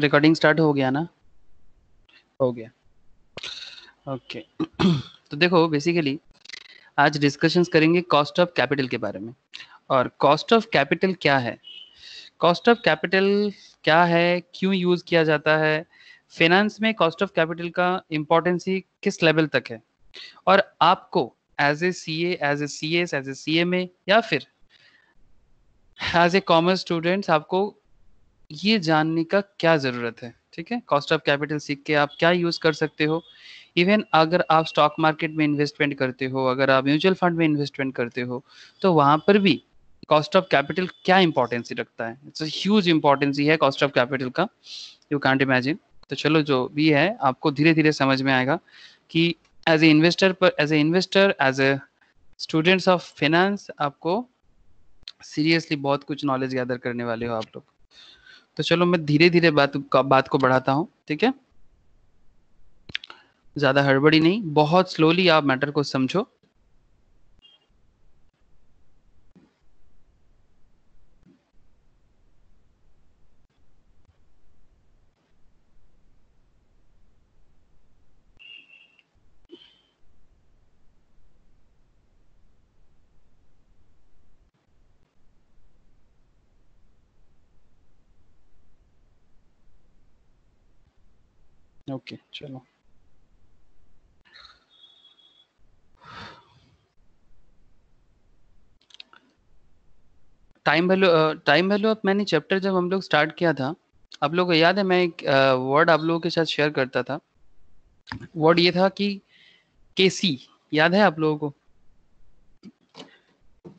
Recording start हो गया ना हो गया ओके तो देखो बेसिकली आज डिस्कशंस करेंगे कॉस्ट ऑफ कैपिटल के बारे में और कॉस्ट ऑफ कैपिटल क्या है कॉस्ट ऑफ कैपिटल क्या है क्यों यूज़ किया जाता है फिनेंस में कॉस्ट ऑफ कैपिटल का इम्पोर्टेंस ही किस लेवल तक है और आपको as a C as a C S as a C M A या फिर एज ए कॉमर्स स्टूडेंट्स आपको ये जानने का क्या ज़रूरत है ठीक है कॉस्ट ऑफ कैपिटल सीख के आप क्या यूज़ कर सकते हो इवन अगर आप स्टॉक मार्केट में इन्वेस्टमेंट करते हो अगर आप म्यूचुअल फंड में इन्वेस्टमेंट करते हो तो वहां पर भी कॉस्ट ऑफ कैपिटल क्या इंपॉर्टेंसी रखता है इट्स ह्यूज ही है कॉस्ट ऑफ कैपिटल का यू कैंट इमेजिन तो चलो जो भी है आपको धीरे धीरे समझ में आएगा कि एज ए इन्वेस्टर पर as a investor as a students of finance आपको सीरियसली बहुत कुछ नॉलेज गैदर करने वाले हो आप लोग तो चलो मैं धीरे धीरे बात बात को बढ़ाता हूँ ठीक है ज़्यादा हड़बड़ी नहीं बहुत स्लोली आप मैटर को समझो ओके चलो time value time value of money chapter जब हम लोग स्टार्ट किया था आप लोगों को याद है मैं एक वर्ड uh, आप लोगों के साथ शेयर करता था वर्ड ये था कि केसी याद है आप लोगों को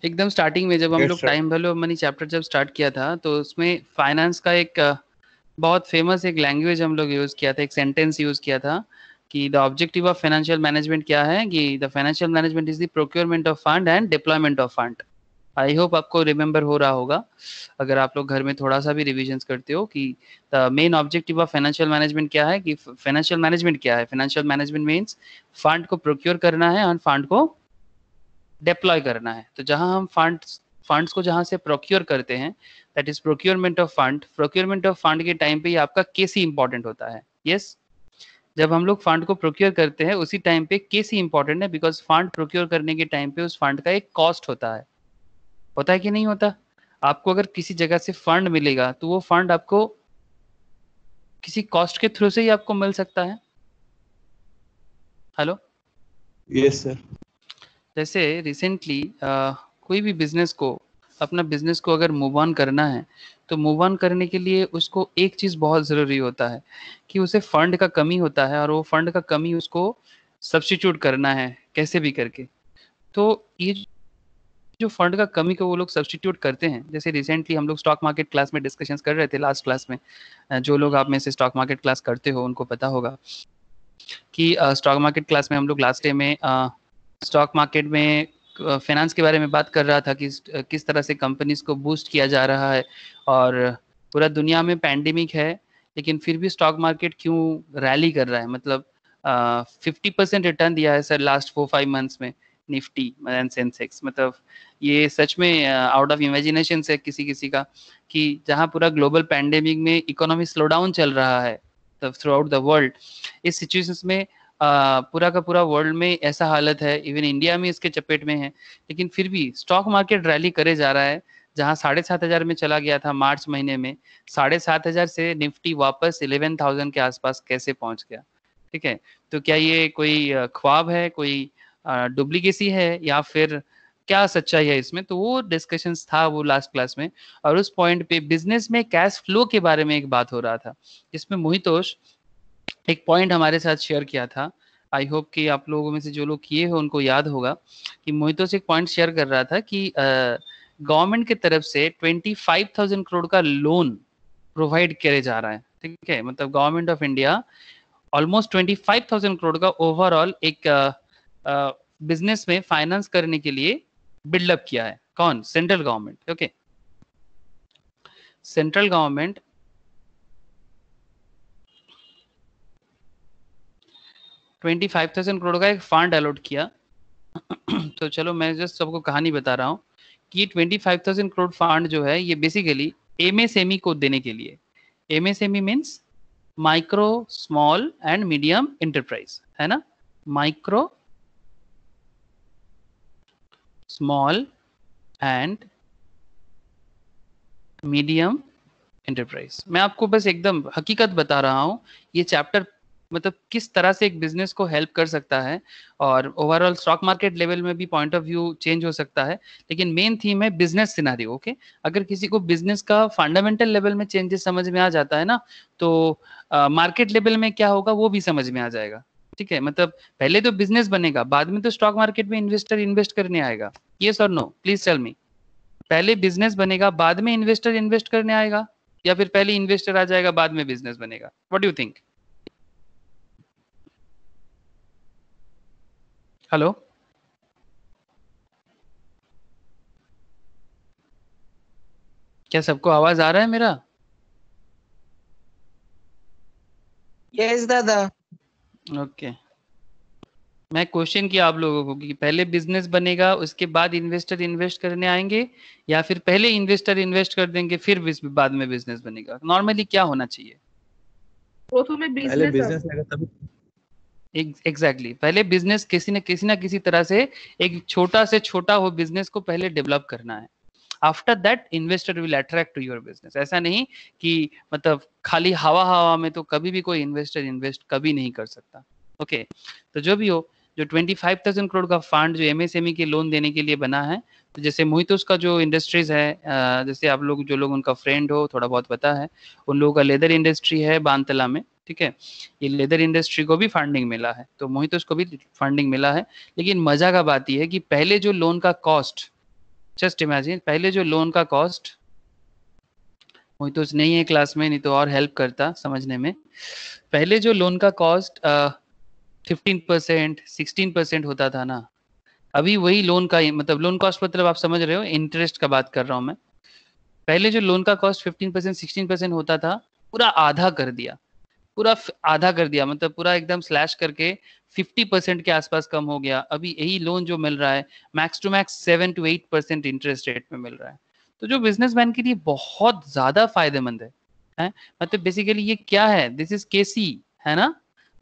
एकदम स्टार्टिंग में जब हम लोग time value of money chapter जब स्टार्ट किया था तो उसमें फाइनेंस का एक uh, बहुत फेमस एक लैंग्वेज हम लोग यूज किया था एक सेंटेंस यूज किया था कि the objective of financial management क्या है कि the financial management is the procurement of fund and deployment of fund I hope आपको रिमेंबर हो रहा होगा अगर आप लोग घर में थोड़ा सा भी रिविजन करते हो कि the main objective of financial management क्या है कि फाइनेंशियल मैनेजमेंट क्या है फाइनेंशियल मैनेजमेंट मीन्स फंड को प्रोक्योर करना है एंड फंड को डिप्लॉय करना है तो जहां हम फंड फंड्स को जहां से प्रोक्योर करते हैं that is procurement of fund procurement of fund के टाइम पे ये आपका केसी इंपॉर्टेंट होता है यस yes? जब हम लोग फंड को प्रोक्योर करते हैं उसी टाइम पे केसी इंपॉर्टेंट है बिकॉज फंड प्रोक्योर करने के टाइम पे उस फंड का एक कॉस्ट होता है होता है कि नहीं होता आपको अगर किसी जगह से फंड मिलेगा तो वो फंड आपको किसी कॉस्ट के थ्रू से ही आपको मिल सकता है हेलो यस सर जैसे रिसेंटली कोई भी बिजनेस को अपना बिजनेस को अगर मूव ऑन करना है तो मूव ऑन करने के लिए उसको एक चीज़ बहुत ज़रूरी होता है कि उसे फंड का कमी होता है और वो फंड का कमी उसको सब्सटीट्यूट करना है कैसे भी करके तो ये जो फंड का कमी को वो लोग सब्सटीट्यूट करते हैं जैसे रिसेंटली हम लोग स्टॉक मार्केट क्लास में डिस्कशंस कर रहे थे लास्ट क्लास में जो लोग आप में से स्टॉक मार्केट क्लास करते हो उनको पता होगा कि स्टॉक मार्केट क्लास में हम लोग लास्ट डे में स्टॉक मार्केट में फाइनेंस के बारे में बात कर रहा था कि किस तरह से कंपनीज को बूस्ट किया जा रहा है और पूरा दुनिया में पैंडेमिक है लेकिन फिर भी स्टॉक मार्केट क्यों रैली कर रहा है मतलब फिफ्टी परसेंट रिटर्न दिया है sir last four five months में निफ्टी एंड सेंसेक्स मतलब ये सच में आउट ऑफ इमेजिनेशन है किसी किसी का कि जहाँ पूरा ग्लोबल पैंडेमिक में इकोनॉमी स्लो डाउन चल रहा है थ्रू आउट द वर्ल्ड इस सिचुएशन में पूरा का पूरा वर्ल्ड में ऐसा हालत है इवन इंडिया में इसके चपेट में है लेकिन फिर भी स्टॉक मार्केट रैली करे जा रहा है जहां साढ़े सात हजार में चला गया था मार्च महीने में साढ़े सात हजार से निफ्टी वापस इलेवन थाउजेंड के आसपास कैसे पहुंच गया ठीक है तो क्या ये कोई ख्वाब है कोई डुप्लीकेसी है या फिर क्या सच्चाई है इसमें तो वो डिस्कशन था वो लास्ट क्लास में और उस पॉइंट पे बिजनेस में कैश फ्लो के बारे में एक बात हो रहा था जिसमें मोहितोष एक पॉइंट हमारे साथ शेयर किया था आई होप कि आप लोगों में से जो लोग किए हो उनको याद होगा कि से एक पॉइंट शेयर कर रहा था कि गवर्नमेंट की तरफ से ट्वेंटी फाइव थाउजेंड करोड़ का लोन प्रोवाइड किया जा रहा है ठीक है मतलब government of India almost twenty five thousand crore का ओवरऑल एक बिजनेस में फाइनेंस करने के लिए बिल्डअप किया है कौन central government okay central government twenty five thousand crore का एक फंड अलॉट किया तो चलो मैं जस्ट सबको कहानी बता रहा हूँ कि twenty five thousand crore fund जो है ये बेसिकली एम e को देने के लिए M S M E means micro small and medium enterprise है ना micro small and medium enterprise मैं आपको बस एकदम हकीकत बता रहा हूँ ये चैप्टर मतलब किस तरह से एक बिजनेस को हेल्प कर सकता है और ओवरऑल स्टॉक मार्केट लेवल में भी पॉइंट ऑफ व्यू चेंज हो सकता है लेकिन मेन थीम है बिजनेस सिनारी ओके अगर किसी को बिजनेस का फंडामेंटल लेवल में चेंजेस समझ में आ जाता है ना तो मार्केट लेवल में क्या होगा वो भी समझ में आ जाएगा ठीक है मतलब पहले तो बिजनेस बनेगा बाद में तो स्टॉक मार्केट में इन्वेस्टर इन्वेस्ट करने आएगा ये और नो प्लीज टेल मी पहले बिजनेस बनेगा बाद में इन्वेस्टर इन्वेस्ट करने आएगा या फिर पहले इन्वेस्टर आ जाएगा बाद में बिजनेस बनेगा व्हाट डू थिंक हेलो क्या सबको आवाज आ रहा है मेरा यस दादा ओके मैं क्वेश्चन किया आप लोगों को कि पहले बिजनेस बनेगा उसके बाद इन्वेस्टर इन्वेस्ट करने आएंगे या फिर पहले इन्वेस्टर इन्वेस्ट कर देंगे फिर बाद में बिजनेस बनेगा नॉर्मली क्या होना चाहिए प्रथमे तो बिजनेस एग्जैक्टली exactly. पहले बिजनेस किसी न किसी ना किसी तरह से एक छोटा से छोटा हो बिजनेस को पहले डेवलप करना है after that investor will attract to your business ऐसा नहीं कि मतलब खाली हवा हवा में तो कभी भी कोई इन्वेस्टर इन्वेस्ट कभी नहीं कर सकता ओके okay. तो जो भी हो जो 25,000 करोड़ का फंड जो एमएसएमई e के लोन देने के लिए बना है तो जैसे मोहित उसका जो इंडस्ट्रीज है जैसे आप लोग जो लोग उनका फ्रेंड हो थोड़ा बहुत पता है उन लोगों का लेदर इंडस्ट्री है बांतला में ठीक है ये लेदर इंडस्ट्री को भी फंडिंग मिला है तो मोहित को भी फंडिंग मिला है लेकिन मजा का बात यह है कि पहले जो लोन का कॉस्ट जस्ट इमेजिन पहले जो लोन का कॉस्ट मोहितोष नहीं है क्लास में नहीं तो और हेल्प करता समझने में पहले जो लोन का cost fifteen percent sixteen percent होता था ना अभी वही लोन का मतलब लोन कॉस्ट मतलब आप समझ रहे हो इंटरेस्ट का बात कर रहा हूं मैं पहले जो लोन का cost fifteen percent sixteen percent होता था पूरा आधा कर दिया पूरा आधा कर दिया मतलब पूरा एकदम स्लैश करके 50 परसेंट के आसपास कम हो गया अभी यही लोन जो मिल रहा है max to max seven to eight percent interest rate में मिल रहा है तो जो बिजनेसमैन के लिए बहुत ज्यादा फायदेमंद है, है? मतलब बेसिकली ये क्या है दिस इज केसी है ना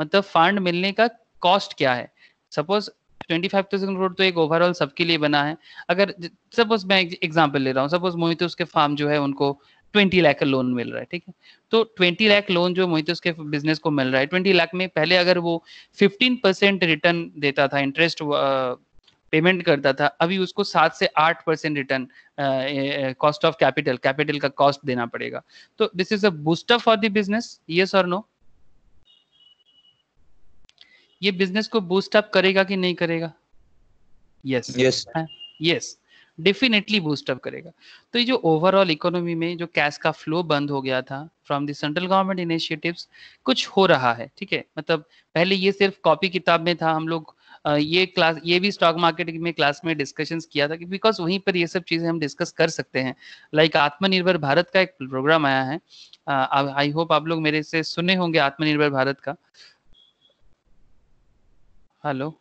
मतलब फंड मिलने का कॉस्ट क्या है suppose twenty five thousand crore तो एक ओवरऑल सबके लिए बना है अगर सपोज मैं एग्जाम्पल ले रहा हूँ सपोज मोहित उसके फार्म जो है उनको ट्वेंटी लाख का लोन मिल रहा है ठीक है तो ट्वेंटी लाख लोन जो मोहित उसके बिजनेस को मिल रहा है ट्वेंटी लाख में पहले अगर वो फिफ्टीन परसेंट रिटर्न देता था इंटरेस्ट पेमेंट करता था अभी उसको सात से आठ percent return cost of capital capital का कॉस्ट देना पड़ेगा तो this is a booster for the business yes और नो ये बिजनेस को बूस्ट अप करेगा कि नहीं करेगा yes yes yes definitely boost up करेगा तो ये जो ओवरऑल इकोनॉमी में जो कैश का फ्लो बंद हो गया था from the central government initiatives कुछ हो रहा है ठीक है मतलब पहले ये सिर्फ कॉपी किताब में था हम लोग ये क्लास ये भी स्टॉक मार्केट में क्लास में डिस्कशन किया था कि बिकॉज वहीं पर ये सब चीज़ें हम डिस्कस कर सकते हैं लाइक like आत्मनिर्भर भारत का एक प्रोग्राम आया है आई होप आप लोग मेरे से सुने होंगे आत्मनिर्भर भारत का हेलो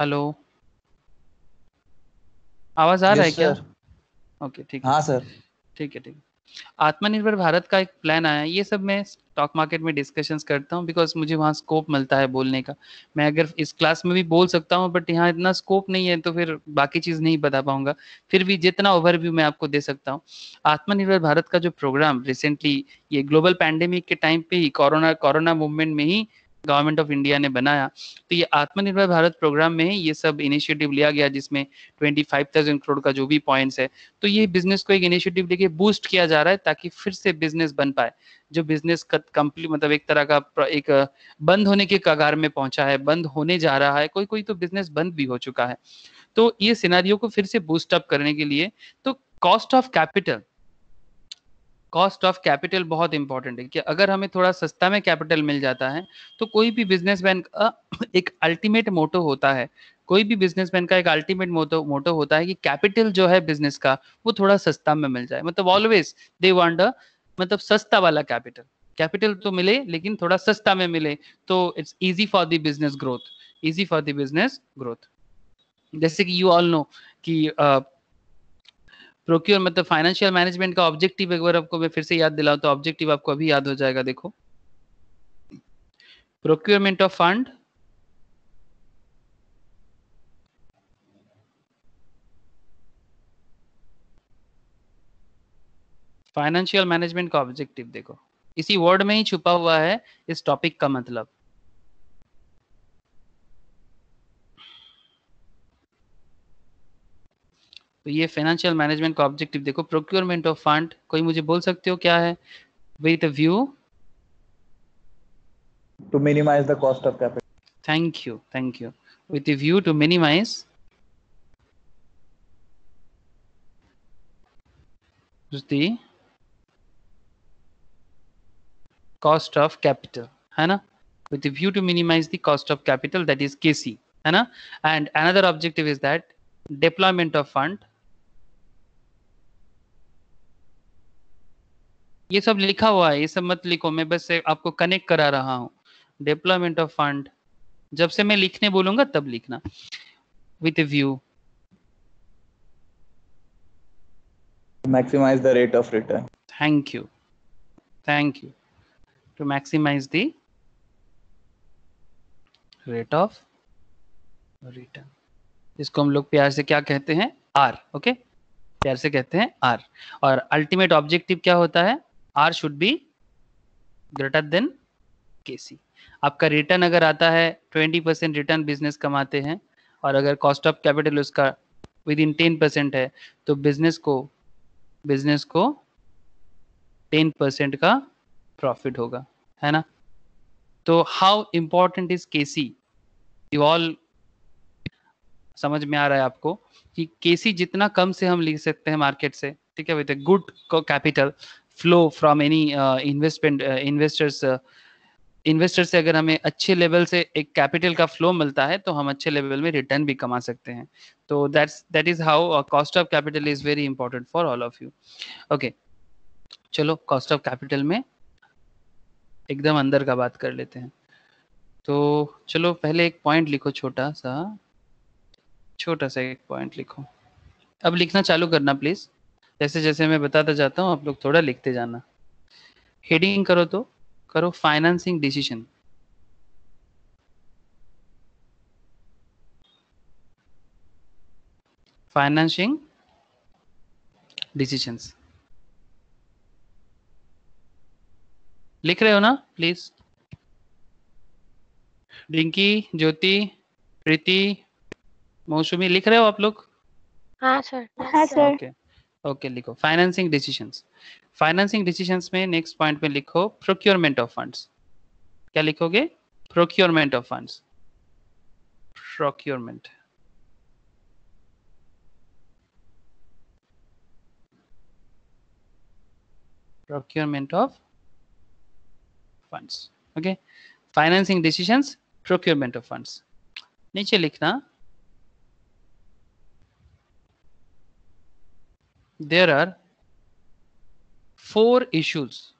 हेलो आवाज आ रहा है क्या ओके ठीक हाँ सर ठीक है ठीक आत्मनिर्भर भारत का एक प्लान आया ये सब मैं स्टॉक मार्केट में डिस्कशंस करता हूँ बिकॉज मुझे वहाँ स्कोप मिलता है बोलने का मैं अगर इस क्लास में भी बोल सकता हूँ बट यहाँ इतना स्कोप नहीं है तो फिर बाकी चीज़ नहीं बता पाऊंगा फिर भी जितना ओवरव्यू मैं आपको दे सकता हूँ आत्मनिर्भर भारत का जो प्रोग्राम रिसेंटली ये ग्लोबल पैंडेमिक के टाइम पे ही कोरोना कोरोना मूवमेंट में ही गवर्नमेंट ऑफ इंडिया ने बनाया तो ये आत्मनिर्भर भारत प्रोग्राम में ये सब इनिशिएटिव लिया गया जिसमें थाउजेंड करोड़ का जो भी पॉइंट्स है तो ये बिजनेस को एक इनिशिएटिव लेके बूस्ट किया जा रहा है ताकि फिर से बिजनेस बन पाए जो बिजनेस कंप्लीट मतलब एक तरह का एक बंद होने के कगार में पहुंचा है बंद होने जा रहा है कोई कोई तो बिजनेस बंद भी हो चुका है तो ये सिनारियों को फिर से बूस्टअप करने के लिए तो cost of capital cost of capital बहुत इंपॉर्टेंट है कि अगर हमें थोड़ा सस्ता में कैपिटल मिल जाता है तो कोई भी बिजनेसमैन का एक अल्टीमेट मोटो होता है कोई भी बिजनेसमैन का एक अल्टीमेट मोटो मोटो होता है कि कैपिटल जो है बिजनेस का वो थोड़ा सस्ता में मिल जाए मतलब ऑलवेज दे वांट मतलब सस्ता वाला कैपिटल कैपिटल तो मिले लेकिन थोड़ा सस्ता में मिले तो it's easy for the business growth easy for the business growth जैसे कि यू ऑल नो कि प्रोक्योर मतलब फाइनेंशियल मैनेजमेंट का ऑब्जेक्टिव एक बार आपको मैं फिर से याद दिलाऊं तो ऑब्जेक्टिव आपको अभी याद हो जाएगा देखो procurement of fund financial management का ऑब्जेक्टिव देखो इसी वर्ड में ही छुपा हुआ है इस टॉपिक का मतलब तो ये फाइनेंशियल मैनेजमेंट का ऑब्जेक्टिव देखो प्रोक्योरमेंट ऑफ फंड कोई मुझे बोल सकते हो क्या है with view to minimize the cost of capital thank you thank you with view to minimize cost of capital है ना with the view to minimize the cost of capital that is kc hai na and another objective is that deployment of fund ये सब लिखा हुआ है ये सब मत लिखो मैं बस आपको कनेक्ट करा रहा हूँ डिप्लॉयमेंट ऑफ फंड जब से मैं लिखने बोलूंगा तब लिखना with a view maximize the rate of return thank you thank you to maximize the rate of return इसको हम लोग प्यार से क्या कहते हैं आर ओके okay? प्यार से कहते हैं आर और अल्टीमेट ऑब्जेक्टिव क्या होता है R should be greater than K C आपका रिटर्न अगर आता है ट्वेंटी परसेंट रिटर्न बिजनेस कमाते हैं और अगर कॉस्ट ऑफ कैपिटल उसका विद इन टेन परसेंट है तो बिजनेस को बिजनेस को टेन परसेंट का प्रॉफिट होगा है ना तो हाउ इम्पोर्टेंट इज के सी यू ऑल समझ में आ रहा है आपको कि केसी जितना कम से हम ले सकते हैं मार्केट से ठीक है with good capital flow from any investment investors investor से अगर हमें अच्छे लेवल से एक कैपिटल का फ्लो मिलता है तो हम अच्छे लेवल में रिटर्न भी कमा सकते हैं तो that's that is how cost of capital is very important for all of you okay चलो कॉस्ट ऑफ कैपिटल में एकदम अंदर का बात कर लेते हैं तो चलो पहले एक पॉइंट लिखो छोटा सा छोटा सा एक पॉइंट लिखो अब लिखना चालू करना प्लीज जैसे जैसे मैं बताता जाता हूँ आप लोग थोड़ा लिखते जाना हेडिंग करो तो करो फाइनेंसिंग डिसीजन फाइनेंसिंग डिसीजंस लिख रहे हो ना प्लीज डिंकी ज्योति प्रीति मौसुमी लिख रहे हो आप लोग हाँ सर हाँ सर okay. ओके लिखो फाइनेंसिंग डिसीजंस फाइनेंसिंग डिसीजंस में नेक्स्ट पॉइंट में लिखो प्रोक्योरमेंट ऑफ फंड्स क्या लिखोगे procurement of funds procurement procurement of funds okay financing decisions procurement of funds नीचे लिखना there are four issues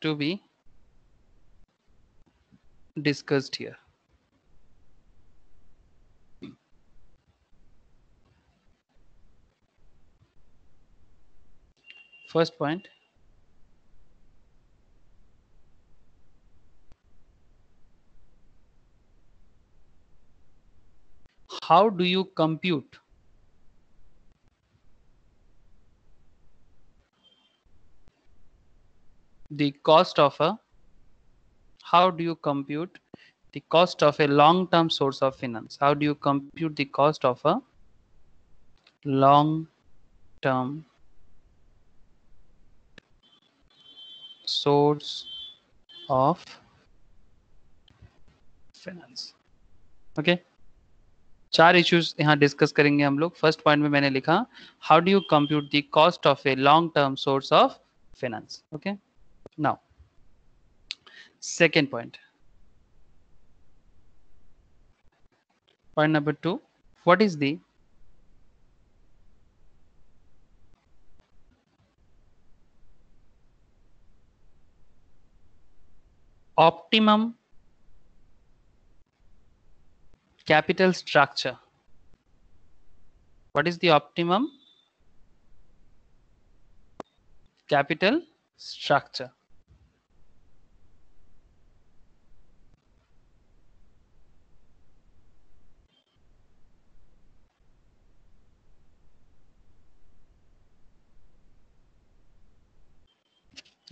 to be discussed here. First point how do you compute the cost of a how do you compute the cost of a long term source of finance how do you compute the cost of a long term source of finance okay चार issues यहाँ discuss करेंगे हम लोग first point में मैंने लिखा how do you compute the cost of a long term source of finance okay now second point point number two what is the optimum capital structure. What is the optimum capital structure?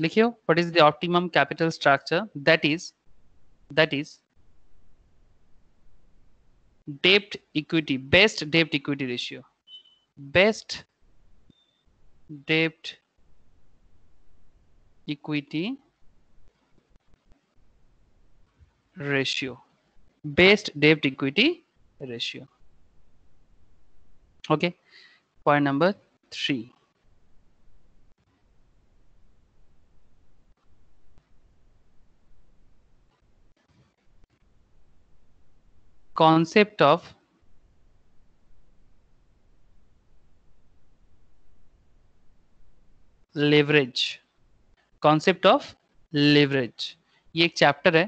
लिखियो what is the optimum capital structure that debt equity best debt equity ratio best debt equity ratio best debt equity ratio okay point number three concept of leverage concept of leverage ये एक chapter है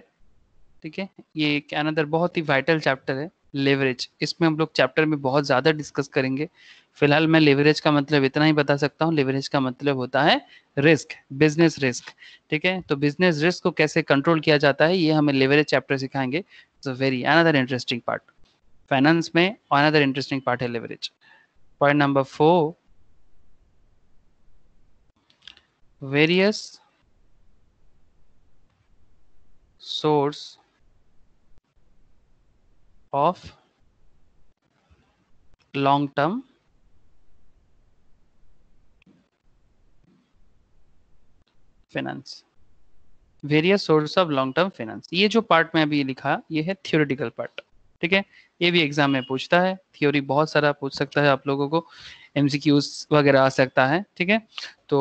ठीक है ये एक another बहुत ही vital chapter है लेवरेज इसमें हम लोग चैप्टर में बहुत ज़्यादा डिस्कस करेंगे फिलहाल मैं लेवरेज का मतलब इतना ही बता सकता हूँ लेवरेज का मतलब होता है रिस्क बिजनेस रिस्क ठीक है तो बिजनेस रिस्क को कैसे कंट्रोल किया जाता है ये हमें लेवरेज चैप्टर सिखाएंगे it's very another interesting part finance में अनदर इंटरेस्टिंग पार्ट है leverage point number four various source of long term finance various source of long term finance ये जो पार्ट में अभी लिखा ये है थियोरिटिकल पार्ट ठीक है ये भी एग्जाम में पूछता है थ्योरी बहुत सारा पूछ सकता है आप लोगों को एमसीक्यूज वगैरह आ सकता है ठीक है तो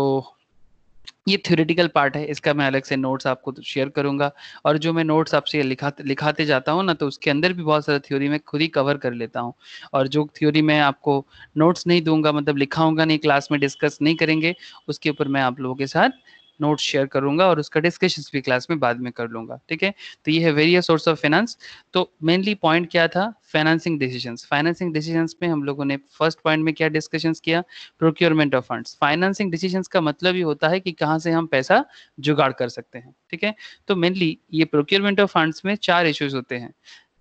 ये थ्योरेटिकल पार्ट है इसका मैं अलग से नोट्स आपको तो शेयर करूंगा और जो मैं नोट्स आपसे लिखा लिखाते जाता हूँ ना तो उसके अंदर भी बहुत सारा थ्योरी मैं खुद ही कवर कर लेता हूँ और जो थ्योरी मैं आपको नोट्स नहीं दूंगा मतलब लिखाऊंगा नहीं क्लास में डिस्कस नहीं करेंगे उसके ऊपर मैं आप लोगों के साथ नोट शेयर करूंगा और उसका डिस्कशन भी क्लास में बाद में कर लूंगा ठीक है तो ये है वेरियस सोर्स ऑफ फाइनेंस तो मेनली पॉइंट क्या था फाइनेंसिंग डिसीजंस फाइनेंसिंग डिसीजंस में हम लोगों ने फर्स्ट पॉइंट में क्या डिस्कशंस किया procurement of funds financing decisions का मतलब ये होता है कि कहाँ से हम पैसा जुगाड़ कर सकते हैं ठीक है तो मेनली ये प्रोक्योरमेंट ऑफ फंड्स में चार इश्यूज होते हैं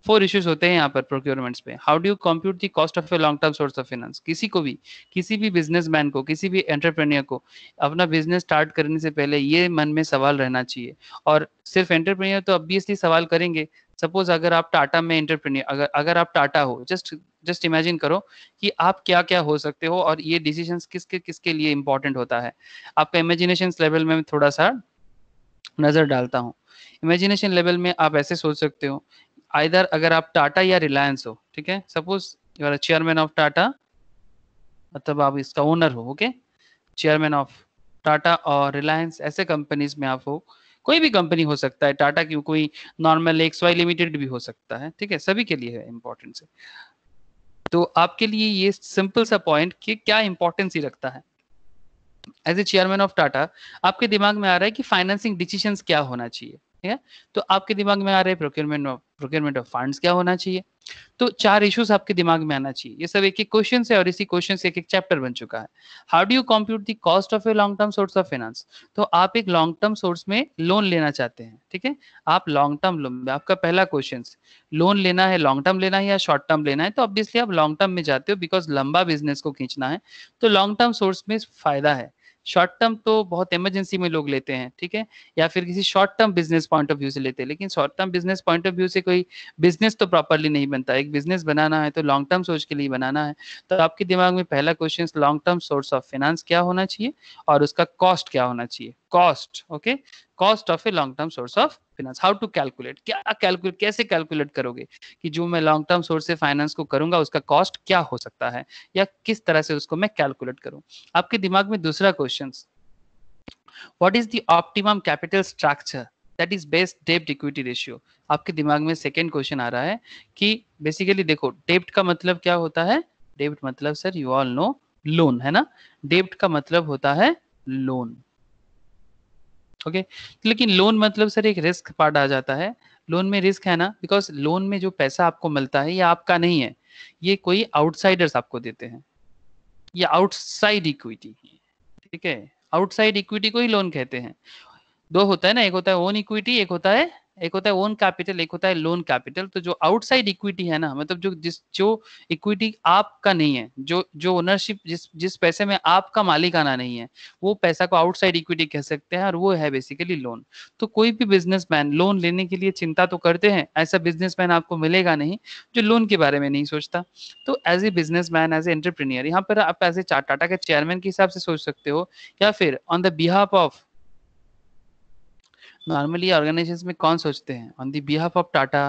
फोर इश्यूज होते हैं यहाँ पर प्रोक्योरमेंट्स पे how do you compute the cost of a long term source of finance किसी को भी किसी भी बिजनेसमैन को किसी भी एंटरप्रेन्योर को अपना बिजनेस स्टार्ट करने से पहले ये मन में सवाल रहना चाहिए और सिर्फ एंटरप्रेन्योर तो ऑब्वियसली सवाल करेंगे सपोज अगर आप टाटा में एंटरप्रेन्योर अगर अगर आप टाटा हो जस्ट जस्ट इमेजिन करो कि आप क्या क्या हो सकते हो और ये डिसीजन किसके किसके लिए इंपॉर्टेंट होता है आपका इमेजिनेशन लेवल में थोड़ा सा नजर डालता हूँ इमेजिनेशन लेवल में आप ऐसे सोच सकते हो आइधर अगर आप टाटा या रिलायंस हो ठीक है suppose you are chairman of Tata मतलब आप इसका ओनर हो ओके चेयरमैन ऑफ टाटा और रिलायंस ऐसे कंपनीज में आप हो कोई भी कंपनी हो सकता है टाटा की कोई नॉर्मल एक्स वाई लिमिटेड भी हो सकता है ठीक है सभी के लिए है इम्पोर्टेंस तो आपके लिए ये सिंपल सा पॉइंट कि क्या इंपॉर्टेंस ही रखता है as a chairman of Tata आपके दिमाग में आ रहा है कि फाइनेंसिंग डिसीजन क्या होना चाहिए ठीक है तो आपके दिमाग में आ रहे प्रोक्योरमेंट प्रोक्योरमेंट ऑफ फंड्स क्या होना चाहिए तो चार इश्यूज आपके दिमाग में आना चाहिए ये सब एक एक क्वेश्चन है और इसी क्वेश्चन से एक एक चैप्टर बन चुका है how do you compute the cost of a long term source of finance तो आप एक लॉन्ग टर्म सोर्स में लोन लेना चाहते हैं ठीक है आप लॉन्ग टर्म लोन में आपका पहला क्वेश्चन लोन लेना है लॉन्ग टर्म लेना है या शॉर्ट टर्म लेना है तो ऑब्वियसली आप लॉन्ग टर्म में जाते हो बिकॉज लंबा बिजनेस को खींचना है तो लॉन्ग टर्म सोर्स में फायदा है शॉर्ट टर्म तो बहुत इमरजेंसी में लोग लेते हैं ठीक है या फिर किसी short term business point of view से लेते हैं लेकिन short term business point of view से कोई बिजनेस तो प्रॉपरली नहीं बनता एक बिजनेस बनाना है तो लॉन्ग टर्म सोच के लिए बनाना है तो आपके दिमाग में पहला question long term source of finance क्या होना चाहिए और उसका कॉस्ट क्या होना चाहिए cost okay cost of a long term source of finance how to calculate क्या कैलकुलेट कैसे कैलकुलेट करोगे कि जो मैं लॉन्ग टर्म सोर्स से फाइनेंस को करूंगा उसका कॉस्ट क्या हो सकता है या किस तरह से उसको मैं कैलकुलेट करूं आपके दिमाग में दूसरा question what is the capital structure That is best debt equity ratio. आपके दिमाग में सेकेंड क्वेश्चन आ रहा है कि बेसिकली देखो डेप्ट का मतलब क्या होता है डेप्ट मतलब sir you all know loan है ना डेप्ट का मतलब होता है लोन ओके तो लेकिन लोन मतलब सर एक रिस्क पार्ट आ जाता है लोन में रिस्क है ना बिकॉज लोन में जो पैसा आपको मिलता है ये आपका नहीं है ये कोई आउटसाइडर्स आपको देते हैं ये आउटसाइड इक्विटी ठीक है आउटसाइड इक्विटी को ही लोन कहते हैं दो होता है ना एक होता है ओन इक्विटी एक होता है एक होता है ओन कैपिटल एक होता है लोन कैपिटल तो जो आउटसाइड इक्विटी है ना मतलब जो जिस जो इक्विटी आपका नहीं है जो जो ओनरशिप जिस जिस पैसे में आपका मालिकाना नहीं है वो पैसा को आउटसाइड इक्विटी कह सकते हैं और वो है बेसिकली लोन तो कोई भी बिजनेसमैन लोन लेने के लिए चिंता तो करते हैं ऐसा बिजनेस आपको मिलेगा नहीं जो लोन के बारे में नहीं सोचता तो as a businessman as a entrepreneur यहाँ पर आप एज ए टाटा के चेयरमैन के हिसाब से सोच सकते हो या फिर on the behalf of normally organization में कौन सोचते हैं on the behalf of Tata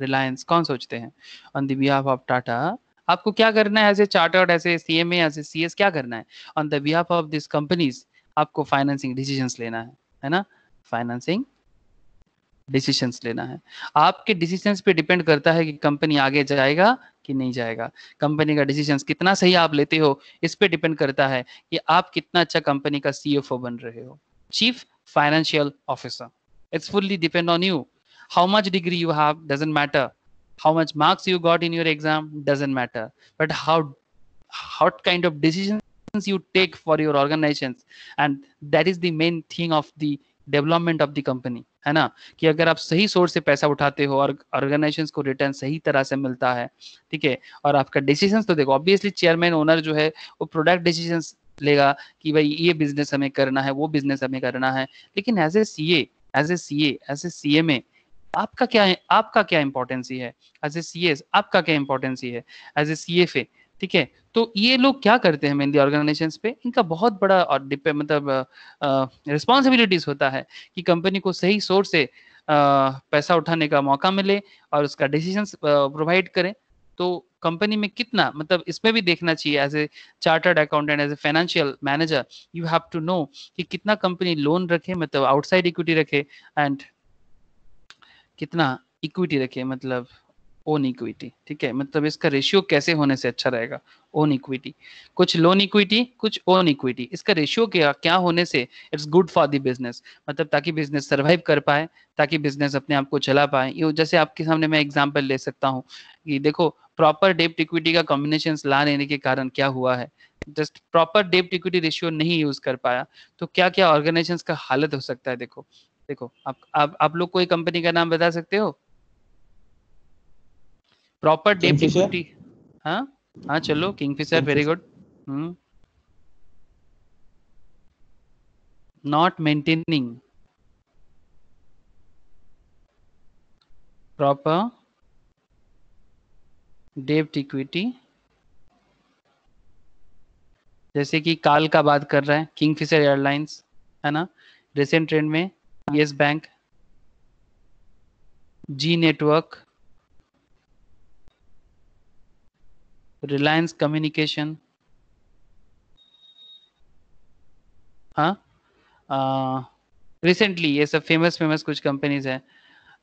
Reliance कौन सोचते हैं on the behalf of Tata आपको क्या करना है as a chartered as a C M as a C S क्या करना है on the behalf of this companies आपको फाइनेंसिंग डिसीजंस लेना है है ना फाइनेंसिंग डिसीशंस लेना है आपके डिसीशंस पे डिपेंड करता है कि कंपनी आगे जाएगा कि नहीं जाएगा कंपनी का डिसीशंस कितना सही आप लेते हो इस पे डिपेंड करता है कि आप कितना अच्छा कंपनी का सीएफओ बन रहे हो chief financial officer It's fully depend on you. How much degree you have doesn't matter. How much marks you got in your exam doesn't matter. But how what kind of decisions you take for your organizations and that is the main thing of the development of the company है ना कि अगर आप सही source से पैसा उठाते हो और ऑर्गेनाइजेशन को रिटर्न सही तरह से मिलता है ठीक है और आपका डिसीजन तो देखो ऑब्वियसली चेयरमैन ओनर जो है वो प्रोडक्ट डिसीजन लेगा कि भाई ये बिजनेस हमें करना है वो बिजनेस हमें करना है लेकिन as a C as a C as a C M A आपका क्या है आपका क्या इंपॉर्टेंसी है एज ए सी एस आपका क्या इंपॉर्टेंसी है as a C F A ठीक है तो ये लोग क्या करते हैं मेनली ऑर्गेनाइजेशन पे इनका बहुत बड़ा और मतलब रिस्पॉन्सिबिलिटीज होता है कि कंपनी को सही सोर्स से आ, पैसा उठाने का मौका मिले और उसका डिसीजन प्रोवाइड करें तो कंपनी में कितना मतलब इसमें भी देखना चाहिए as a chartered accountant as a financial manager you have to know कि कितना कंपनी लोन रखे मतलब आउटसाइड इक्विटी रखे एंड कितना इक्विटी रखे मतलब ओन इक्विटी ठीक है मतलब इसका रेशियो कैसे होने से अच्छा रहेगा ओन इक्विटी कुछ लोन इक्विटी कुछ ओन इक्विटी इसका रेशियो क्या क्या होने से it's good for the business मतलब ताकि बिजनेस सर्वाइव कर पाए ताकि बिजनेस अपने आप को चला पाए जैसे आपके सामने मैं एग्जांपल ले सकता हूँ कि देखो प्रॉपर डेप्ट इक्विटी का कॉम्बिनेशन ला लेने के कारण क्या हुआ है जस्ट प्रॉपर डेप्ट इक्विटी रेशियो नहीं यूज कर पाया तो क्या क्या ऑर्गेनाइजेशन का हालत हो सकता है देखो देखो आप आप, आप लोग कोई कंपनी का नाम बता सकते हो प्रॉपर डेप्ट इक्विटी हाँ हाँ चलो Kingfisher very good not maintaining proper डेप्ट इक्विटी जैसे कि काल का बात कर रहा है किंगफिशर एयरलाइंस है ना रिसेंट ट्रेंड में Yes Bank Zee network Reliance communication हाँ रिसेंटली ये सब फेमस फेमस कुछ कंपनीज हैं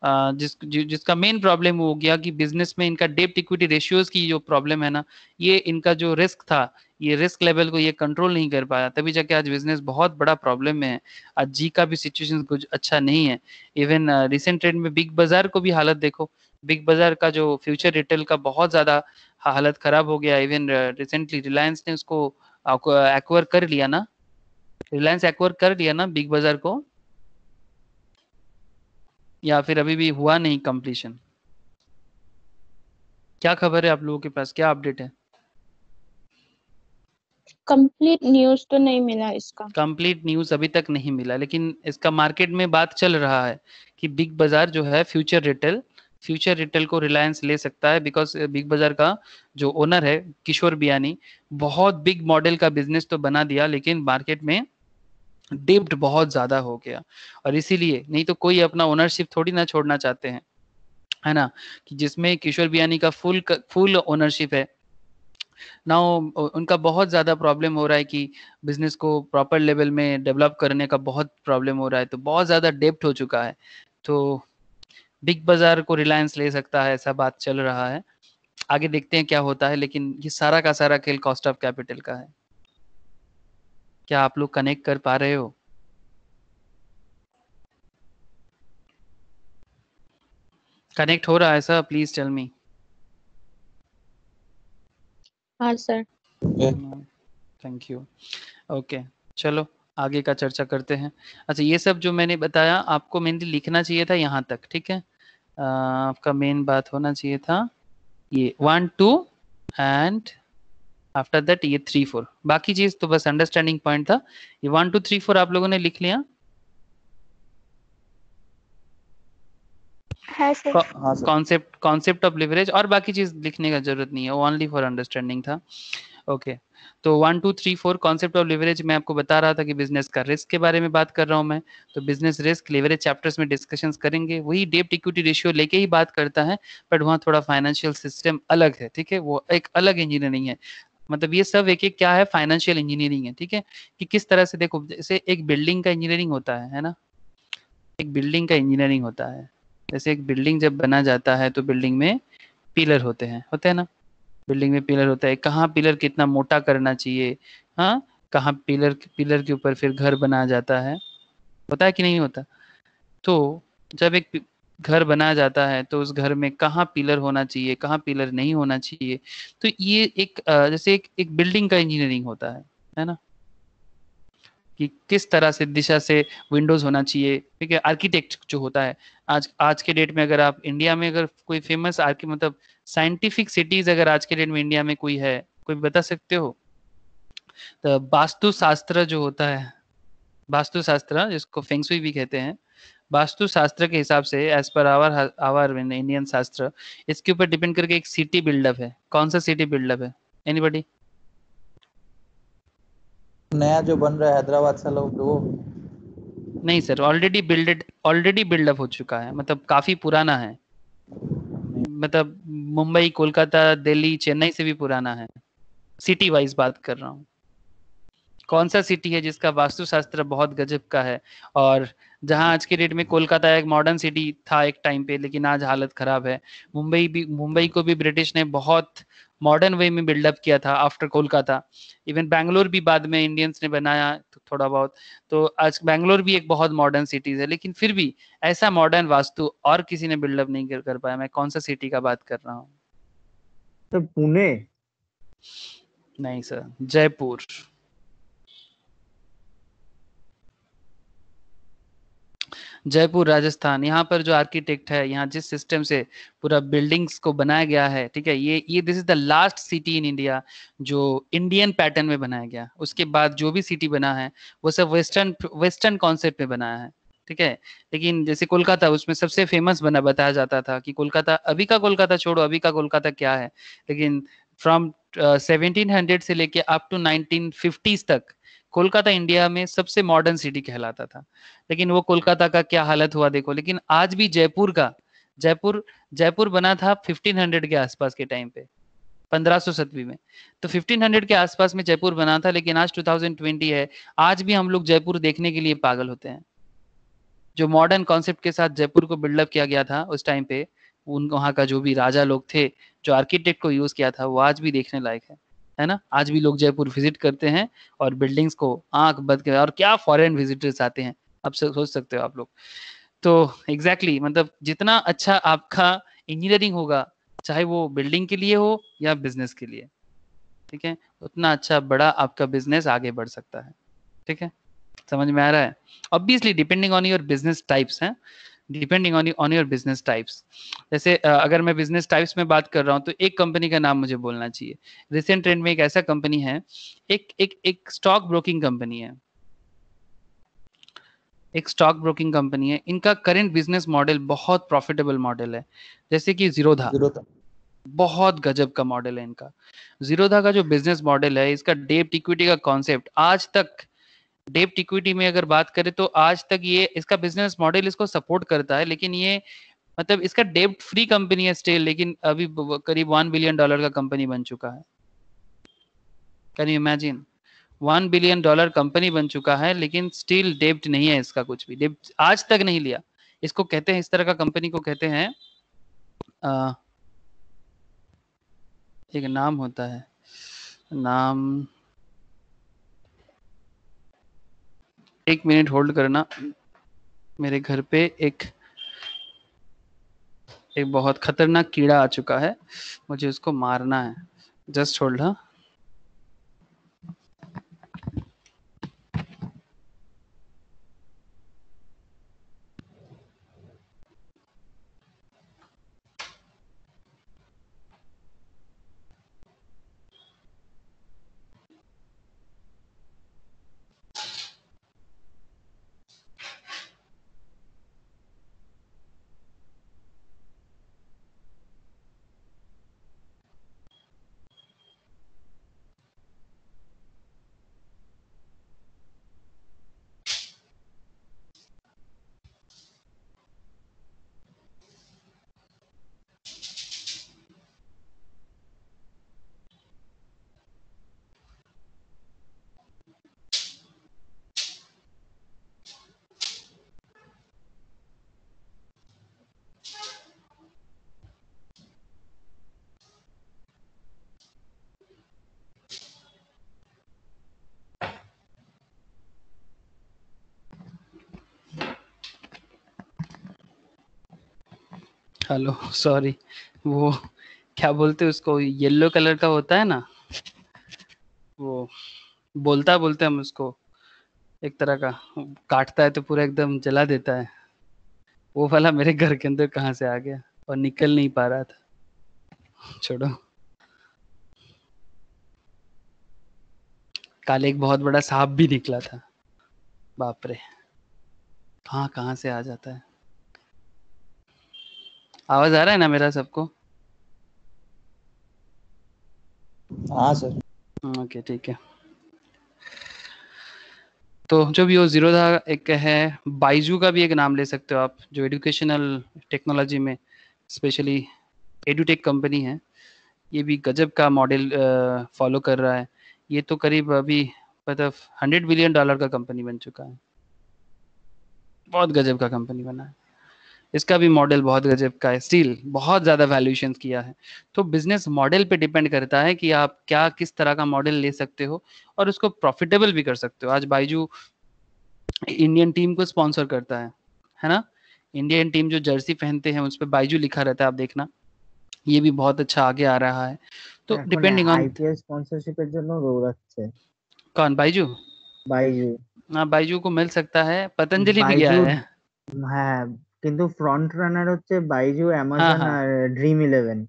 जिस जिसका मेन प्रॉब्लम हो गया कि बिजनेस में इनका डेप्ट इक्विटी रेशियोज की जो प्रॉब्लम है ना ये इनका जो रिस्क था ये रिस्क लेवल को ये कंट्रोल नहीं कर पाया तभी जाके आज बिजनेस बहुत बड़ा प्रॉब्लम में है आज जी का भी सिचुएशन कुछ अच्छा नहीं है इवन रिसेंट ट्रेड में बिग बाजार को भी हालत देखो बिग बाजार का जो फ्यूचर रिटेल का बहुत ज्यादा हालत खराब हो गया इवन रिसेंटली रिलायंस ने उसको एक्वायर कर लिया ना रिलायंस एक्वायर कर लिया ना बिग बाजार को या फिर अभी भी हुआ नहीं कंप्लीशन क्या खबर है आप लोगों के पास क्या अपडेट है कंप्लीट न्यूज तो नहीं मिला इसका कंप्लीट न्यूज अभी तक नहीं मिला लेकिन इसका मार्केट में बात चल रहा है कि बिग बाजार जो है फ्यूचर रिटेल फ्यूचर रिटेल को रिलायंस ले सकता है बिकॉज बिग बाजार का जो ओनर है किशोर बियानी बहुत बिग मॉडल का बिजनेस तो बना दिया लेकिन मार्केट में डिप्ड बहुत ज्यादा हो गया और इसीलिए नहीं तो कोई अपना ओनरशिप थोड़ी ना छोड़ना चाहते हैं है ना कि जिसमें किशोर बियानी का फुल फुल ओनरशिप है ना उनका बहुत ज़्यादा प्रॉब्लम हो रहा है कि बिजनेस को प्रॉपर लेवल में डेवलप करने का बहुत प्रॉब्लम हो रहा है तो बहुत ज़्यादा डेप्ट हो चुका है तो बिग बाज़ार को रिलायंस ले सकता है ऐसा बात चल रहा है आगे देखते हैं क्या होता है लेकिन ये सारा का सारा खेल कॉस्ट ऑफ कैपिटल का है क्या आप लोग कनेक्ट कर पा रहे हो कनेक्ट हो रहा है सर प्लीज टेल मी हाँ सर थैंक यू ओके चलो आगे का चर्चा करते हैं अच्छा ये सब जो मैंने बताया आपको मेनली लिखना चाहिए था यहाँ तक ठीक है आ, आपका मेन बात होना चाहिए था ये one two and after that ये थ्री फोर बाकी चीज तो बस अंडरस्टैंडिंग पॉइंट था ये वन टू थ्री फोर आप लोगों ने लिख लिया कॉन्सेप्ट कॉन्सेप्ट ऑफ लिवरेज और बाकी चीज लिखने का जरूरत नहीं है ओनली फॉर अंडरस्टैंडिंग था ओके okay. तो one two three four concept of leverage मैं आपको बता रहा था कि बिजनेस का रिस्क के बारे में बात कर रहा हूं मैं तो बिजनेस रिस्क लिवरेज चैप्टर्स में डिस्कशन करेंगे वही डेप्ट इक्विटी रेशियो लेके ही बात करता है बट वहाँ थोड़ा फाइनेंशियल सिस्टम अलग है ठीक है वो एक अलग इंजीनियरिंग है मतलब ये सब एक एक क्या है फाइनेंशियल इंजीनियरिंग है ठीक है कि किस तरह से देखो जैसे एक बिल्डिंग का इंजीनियरिंग होता है है ना एक बिल्डिंग का इंजीनियरिंग होता है जैसे एक बिल्डिंग जब बना जाता है तो बिल्डिंग में पिलर होते हैं होते हैं ना बिल्डिंग में पिलर होता है कहाँ पिलर कितना मोटा करना चाहिए हाँ कहाँ पिलर पिलर के ऊपर फिर घर बनाया जाता है होता है कि नहीं होता तो जब एक घर बनाया जाता है तो उस घर में कहाँ पिलर होना चाहिए कहाँ पिलर नहीं होना चाहिए तो ये एक जैसे एक एक बिल्डिंग का इंजीनियरिंग होता है है ना कि किस तरह से दिशा से विंडोज होना चाहिए ठीक है आर्किटेक्ट जो होता है आज आज के डेट में अगर आप इंडिया में अगर कोई फेमस आर्कि मतलब साइंटिफिक सिटीज अगर आज के डेट में इंडिया में कोई है कोई बता सकते हो तो वास्तुशास्त्र जो होता है वास्तुशास्त्र जिसको फेंगसुई भी कहते हैं वास्तु शास्त्र के हिसाब से as per hour our Indian शास्त्र इसके ऊपर डिपेंड करके एक सिटी बिल्डअप है कौन सा सिटी बिल्डअप है एनीबडी नया जो बन रहा है हैदराबाद से लोग वो नहीं sir already builded already build up हो चुका है मतलब काफी पुराना है मतलब मुंबई कोलकाता दिल्ली चेन्नई से भी पुराना है सिटी वाइज बात कर रहा हूँ कौन सा सिटी है जिसका वास्तुशास्त्र बहुत गजब का है और जहां आज के डेट में कोलकाता एक मॉडर्न सिटी था एक टाइम पे लेकिन आज हालत खराब है मुंबई भी मुंबई को भी ब्रिटिश ने बहुत मॉडर्न वे में बिल्डअप किया था आफ्टर कोलकाता इवन बैंगलोर भी बाद में इंडियंस ने बनाया तो थोड़ा बहुत तो आज बैंगलोर भी एक बहुत मॉडर्न सिटीज है लेकिन फिर भी ऐसा मॉडर्न वास्तु और किसी ने बिल्डअप नहीं कर, कर पाया मैं कौन सा सिटी का बात कर रहा हूँ तो पुणे नहीं सर जयपुर जयपुर राजस्थान यहाँ पर जो आर्किटेक्ट है यहाँ जिस सिस्टम से पूरा बिल्डिंग्स को बनाया गया है ठीक है ये ये this is the last city in India जो इंडियन पैटर्न में बनाया गया उसके बाद जो भी सिटी बना है वो सब वेस्टर्न वेस्टर्न कॉन्सेप्ट में बनाया है ठीक है लेकिन जैसे कोलकाता उसमें सबसे फेमस बना बताया जाता था कि कोलकाता अभी का कोलकाता छोड़ो अभी का कोलकाता क्या है लेकिन फ्रॉम सेवनटीन uh, से लेके अप टू नाइनटीन तक कोलकाता इंडिया में सबसे मॉडर्न सिटी कहलाता था लेकिन वो कोलकाता का क्या हालत हुआ देखो लेकिन आज भी जयपुर का जयपुर जयपुर बना था 1500 के आसपास के टाइम पे पंद्रह में तो 1500 के आसपास में जयपुर बना था लेकिन आज 2020 है आज भी हम लोग जयपुर देखने के लिए पागल होते हैं जो मॉडर्न कॉन्सेप्ट के साथ जयपुर को बिल्डअप किया गया था उस टाइम पे उन वहाँ का जो भी राजा लोग थे जो आर्किटेक्ट को यूज किया था वो आज भी देखने लायक है है ना आज भी लोग जयपुर विजिट करते हैं और बिल्डिंग्स को आंख बद के और क्या फॉरेन विजिटर्स आते हैं आप सोच सकते हो आप लोग तो एग्जैक्टली exactly, मतलब जितना अच्छा आपका इंजीनियरिंग होगा चाहे वो बिल्डिंग के लिए हो या बिजनेस के लिए ठीक है उतना अच्छा बड़ा आपका बिजनेस आगे बढ़ सकता है ठीक है समझ में आ रहा है obviously depending on your business types हैं depending on on your business types जैसे अगर मैं बिजनेस टाइप्स में बात कर रहा हूँ तो एक कंपनी का नाम मुझे बोलना चाहिए रिसेंट ट्रेंड में एक ऐसा कंपनी है एक एक एक स्टॉक ब्रोकिंग कंपनी है एक स्टॉक ब्रोकिंग कंपनी है इनका करंट बिजनेस मॉडल बहुत प्रॉफिटेबल मॉडल है जैसे कि जीरोधा बहुत गजब का मॉडल है इनका जीरोधा का जो बिजनेस मॉडल है इसका डेप्ट इक्विटी का कॉन्सेप्ट आज तक डेप्ट इक्विटी में अगर बात करें तो आज तक ये इसका बिजनेस मॉडल इसको सपोर्ट करता है लेकिन ये मतलब इसका डेप्ट फ्री कंपनी है स्टिल लेकिन अभी करीब वन बिलियन डॉलर का कंपनी बन चुका है can you imagine one billion dollar company बन चुका है लेकिन स्टिल डेप्ट नहीं है इसका कुछ भी डेप्ट आज तक नहीं लिया इसको कहते हैं इस तरह का कंपनी को कहते हैं एक नाम होता है नाम एक मिनट होल्ड करना मेरे घर पे एक एक बहुत खतरनाक कीड़ा आ चुका है मुझे उसको मारना है जस्ट होल्ड हाँ हेलो सॉरी वो क्या बोलते उसको येलो कलर का होता है ना वो बोलता बोलते हम उसको एक तरह का काटता है तो पूरा एकदम जला देता है वो वाला मेरे घर के अंदर कहाँ से आ गया और निकल नहीं पा रहा था छोड़ो कल एक बहुत बड़ा सांप भी निकला था बाप रे कहाँ कहाँ से आ जाता है आवाज आ रहा है ना मेरा सबको हाँ सर हम्म, ओके ठीक है तो जो भी हो जीरो था एक है बाइजू का भी एक नाम ले सकते हो आप जो एडुकेशनल टेक्नोलॉजी में स्पेशली एडुटेक कंपनी है ये भी गजब का मॉडल फॉलो कर रहा है ये तो करीब अभी मतलब हंड्रेड बिलियन डॉलर का कंपनी बन चुका है बहुत गजब का कंपनी बना है इसका भी मॉडल बहुत गजब का है स्टील बहुत ज़्यादा वैल्यूशन किया है तो बिजनेस मॉडल पे डिपेंड करता है कि आप क्या किस तरह का मॉडल ले सकते हो और उसको प्रॉफिटेबल भी कर सकते हो आज बाइजू इंडियन टीम को स्पॉन्सर करता है है ना इंडियन टीम जो जर्सी पहनते हैं उस पर बाइजू लिखा रहता है आप देखना ये भी बहुत अच्छा आगे आ रहा है तो डिपेंडिंग ऑन आईपीएल स्पॉन्सरशिप स्पॉन्सरशिपेর জন্য রোগ আছে कौन बाइजू बाइजू हाँ बाइजू को मिल सकता है पतंजलि भी गया है हाँ কিন্তু फ्रंट रनर হচ্ছে বাইজু অ্যামাজন আর ড্রিম 11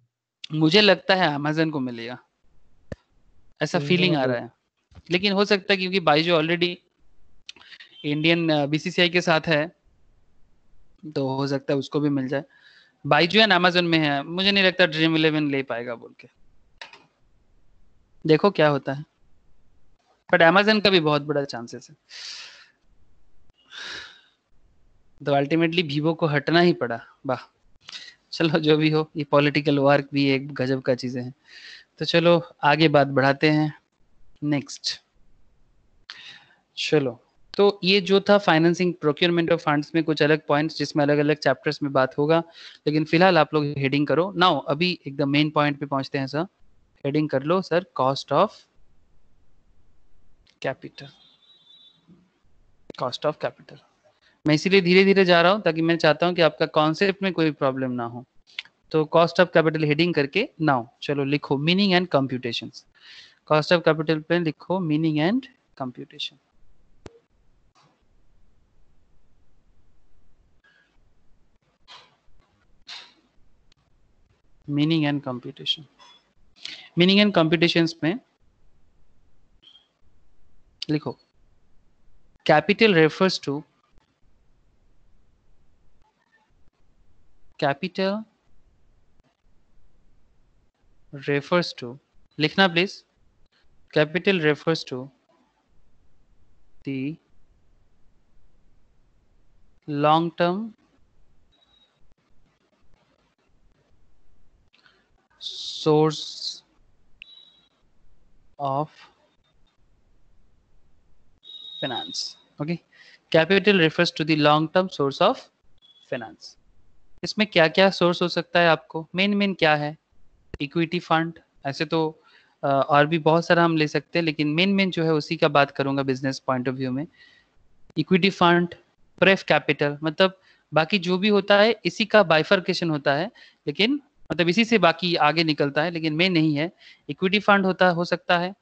मुझे लगता है अमेजन को मिलेगा ऐसा फीलिंग आ रहा है लेकिन हो सकता है क्योंकि बाइजू ऑलरेडी इंडियन बीसीसीआई के साथ है तो हो सकता है उसको भी मिल जाए बाइजू एंड अमेजोन में है मुझे नहीं लगता ड्रीम इलेवन ले पाएगा बोल के देखो क्या होता है बट अमेजन का भी बहुत बड़ा चांसेस है तो अल्टीमेटली वीवो को हटना ही पड़ा वाह चलो जो भी हो ये पॉलिटिकल वर्क भी एक गजब का चीज है तो चलो आगे बात बढ़ाते हैं नेक्स्ट चलो तो ये जो था फाइनेंसिंग प्रोक्योरमेंट ऑफ फंड्स में कुछ अलग पॉइंट्स जिसमें अलग अलग चैप्टर्स में बात होगा लेकिन फिलहाल आप लोग हेडिंग करो नाउ अभी एकदम मेन पॉइंट पे पहुंचते हैं सर हेडिंग कर लो sir cost of capital cost of capital मैं इसीलिए धीरे धीरे जा रहा हूँ ताकि मैं चाहता हूँ कि आपका कॉन्सेप्ट में कोई प्रॉब्लम ना हो तो कॉस्ट ऑफ कैपिटल हेडिंग करके नाउ चलो लिखो meaning and computation cost of capital पे लिखो meaning and computation meaning and computation meaning and computation में लिखो capital refers to capital refers to likhna please capital refers to the long term source of finance okay capital refers to the long term source of finance इसमें क्या क्या source हो सकता है आपको main main क्या है इक्विटी फंड ऐसे तो और भी बहुत सारा हम ले सकते हैं लेकिन मेन मेन जो है उसी का बात करूंगा बिजनेस पॉइंट ऑफ व्यू में इक्विटी फंड प्रेफ कैपिटल मतलब बाकी जो भी होता है इसी का बाइफर्केशन होता है लेकिन मतलब इसी से बाकी आगे निकलता है लेकिन मेन नहीं है इक्विटी फंड होता हो सकता है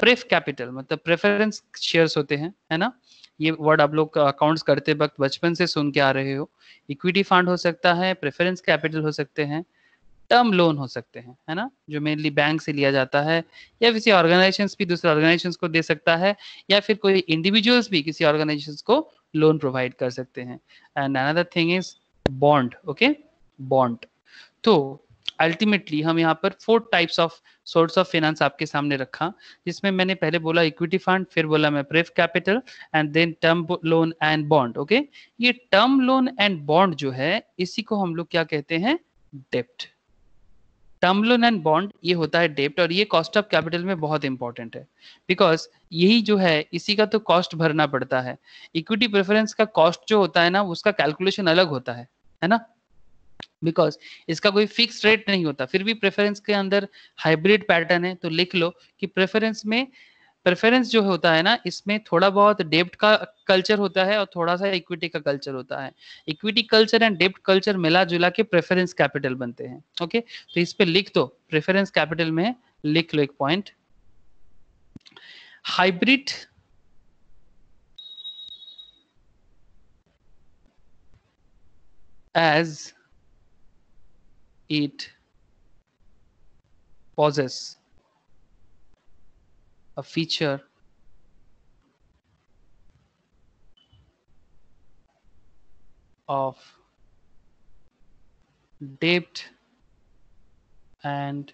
प्रेफ कैपिटल मतलब प्रेफरेंस शेयर्स होते हैं है ना ये वर्ड आप लोग अकाउंट्स करते वक्त बचपन से सुन के आ रहे हो इक्विटी फंड हो सकता है प्रेफरेंस कैपिटल हो सकते हैं टर्म लोन हो सकते हैं है ना जो मेनली बैंक से लिया जाता है या किसी ऑर्गेनाइजेशन भी दूसरे ऑर्गेनाइजेशन को दे सकता है या फिर कोई इंडिविजुअल्स भी किसी ऑर्गेनाइजेशन को लोन प्रोवाइड कर सकते हैं and another thing is bond okay bond तो अल्टीमेटली हम यहाँ पर four types of source of finance आपके सामने रखा जिसमें मैंने पहले बोला इक्विटी फंड फिर बोला मैं pref capital and then term loan and bond okay ये टर्म लोन एंड बॉन्ड जो है इसी को हम लोग क्या कहते हैं डेप्ट टर्म लोन एंड बॉन्ड ये होता है डेप्ट और ये कॉस्ट ऑफ कैपिटल में बहुत इंपॉर्टेंट है बिकॉज यही जो है इसी का तो कॉस्ट भरना पड़ता है इक्विटी प्रेफरेंस का कॉस्ट जो होता है ना उसका कैलकुलेशन अलग होता है है ना बिकॉज इसका कोई फिक्स रेट नहीं होता फिर भी प्रेफरेंस के अंदर हाइब्रिड पैटर्न है तो लिख लो कि प्रेफरेंस में प्रेफरेंस जो होता है ना इसमें थोड़ा बहुत डेप्ट का कल्चर होता है और थोड़ा सा इक्विटी का कल्चर होता है इक्विटी कल्चर एंड डेप्ट कल्चर मिला जुला के प्रेफरेंस कैपिटल बनते हैं ओके तो इस पे लिख दो प्रेफरेंस कैपिटल में लिख लो एक point hybrid as it possess a feature of debt and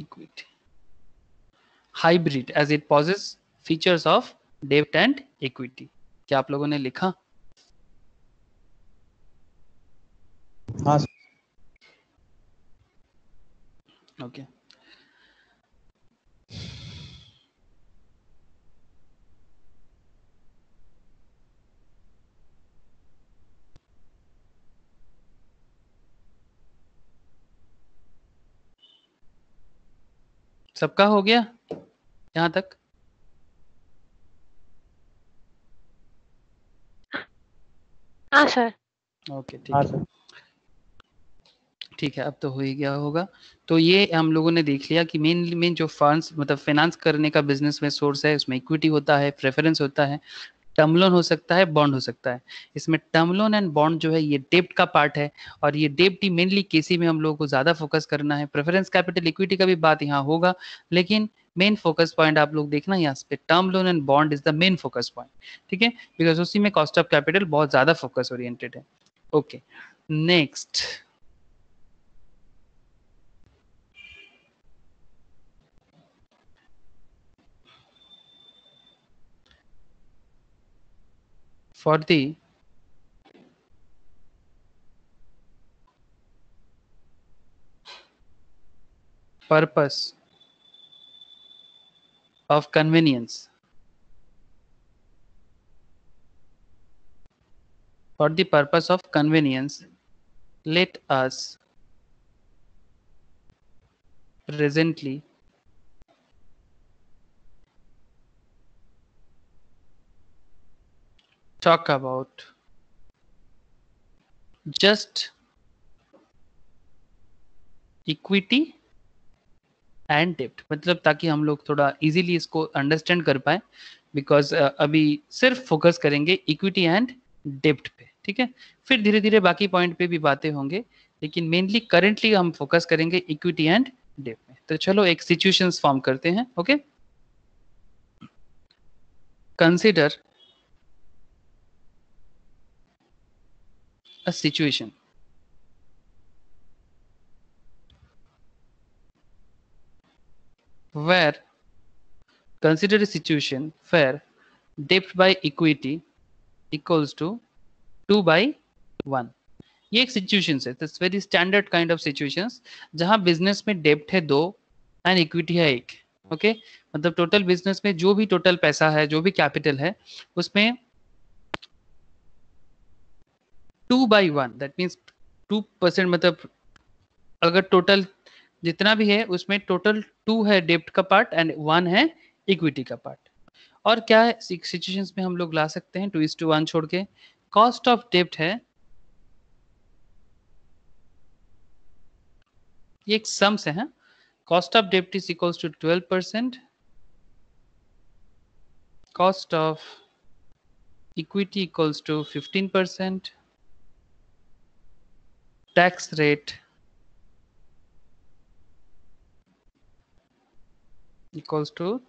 equity hybrid as it possesses features of debt and equity kya aap logo ne likha ha हाँ Okay. सबका हो गया यहां तक हाँ सर ओके ठीक हाँ, है ठीक है अब तो हो ही गया होगा तो ये हम लोगों ने देख लिया कि मेन मेन जो फंड्स मतलब फाइनेंस करने का बिजनेस में सोर्स है उसमें इक्विटी होता है प्रेफरेंस होता है टर्म लोन हो सकता है बॉन्ड हो सकता है इसमें टर्म लोन एंड बॉन्ड जो है ये डेप्ट का पार्ट है और ये डेप्ट ही मेनली केसी में हम लोगों को ज़्यादा फोकस करना है प्रेफरेंस कैपिटल इक्विटी का भी बात यहाँ होगा लेकिन मेन फोकस पॉइंट आप लोग देखना यहाँ पे term loan and bond is the main focus point ठीक है बिकॉज उसी में कॉस्ट ऑफ कैपिटल बहुत ज़्यादा फोकस ओरिएंटेड है okay next for the purpose of convenience for the purpose of convenience let us presently talk about just equity and डेप्ट मतलब ताकि हम लोग थोड़ा इजीली इसको अंडरस्टैंड कर पाए बिकॉज uh, अभी सिर्फ फोकस करेंगे इक्विटी एंड डेप्ट पे ठीक है फिर धीरे धीरे बाकी पॉइंट पे भी बातें होंगे लेकिन मेनली करेंटली हम फोकस करेंगे इक्विटी एंड डेप्ट में तो चलो एक सिचुएशन फॉर्म करते हैं okay consider a situation. Where consider a situation where debt by equity equals to 2 by 1. ये एक सिचुएशन है this very standard kind of situations जहां बिजनेस में डेप्ट है दो एंड इक्विटी है एक ओके okay? मतलब टोटल बिजनेस में जो भी टोटल पैसा है जो भी कैपिटल है उसमें two by one that means two percent मतलब अगर टोटल जितना भी है उसमें टोटल टू है डेप्ट का पार्ट एंड वन है इक्विटी का पार्ट और क्या सिचुएशंस में हम लोग ला सकते हैं टू इज टू वन छोड़ के कॉस्ट ऑफ डेप्ट है ये एक सम्स है कॉस्ट ऑफ डेप्ट is equals to twelve percent cost of equity equals to fifteen percent tax rate equals to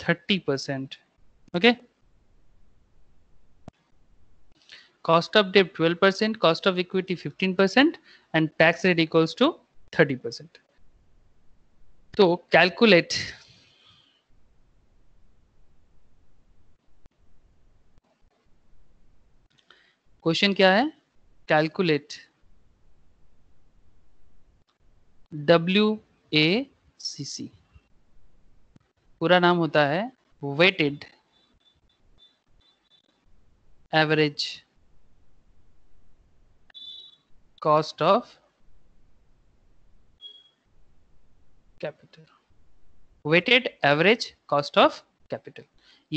30%. Okay. Cost of debt 12%, cost of equity 15% and tax rate equals to 30%. So calculate question क्या है calculate W A C सी पूरा नाम होता है weighted average cost of capital weighted average cost of capital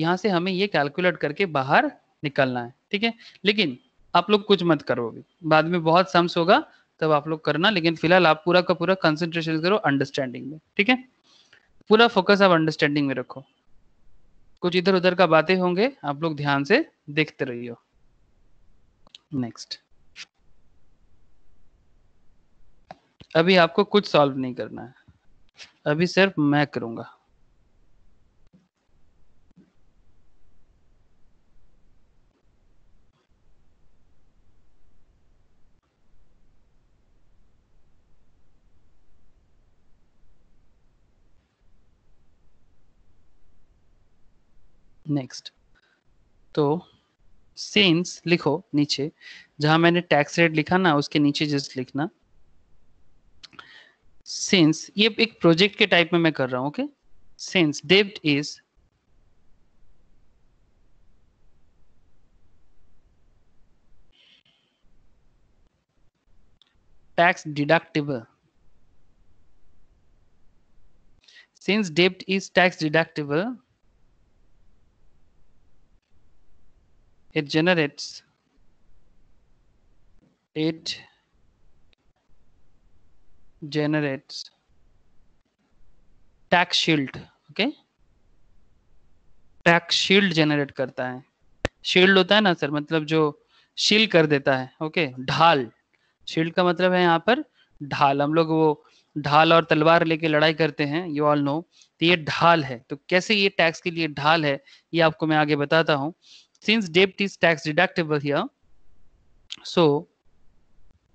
यहां से हमें ये कैलकुलेट करके बाहर निकलना है ठीक है लेकिन आप लोग कुछ मत करोगे बाद में बहुत सम्स होगा तब आप लोग करना लेकिन फिलहाल आप पूरा का पूरा कंसेंट्रेशन करो अंडरस्टैंडिंग में ठीक है पूरा फोकस आप अंडरस्टैंडिंग में रखो कुछ इधर उधर का बातें होंगे आप लोग ध्यान से देखते रहियो नेक्स्ट अभी आपको कुछ सॉल्व नहीं करना है अभी सिर्फ मैं करूंगा नेक्स्ट तो सेंस लिखो नीचे जहां मैंने टैक्स रेट लिखा ना उसके नीचे जस्ट लिखना सेंस ये एक प्रोजेक्ट के टाइप में मैं कर रहा हूं ओके सेंस डेब्ट इज टैक्स डिडक्टिबल सिंस डेब्ट is tax deductible it generates it generates tax shield okay tax shield generate करता है शील्ड होता है ना सर मतलब जो शील कर देता है ओके okay? ढाल shield का मतलब है यहाँ पर ढाल हम लोग वो ढाल और तलवार लेके लड़ाई करते हैं यू ऑल नो तो ये ढाल है तो कैसे ये टैक्स के लिए ढाल है ये आपको मैं आगे बताता हूँ since debt is tax deductible here, so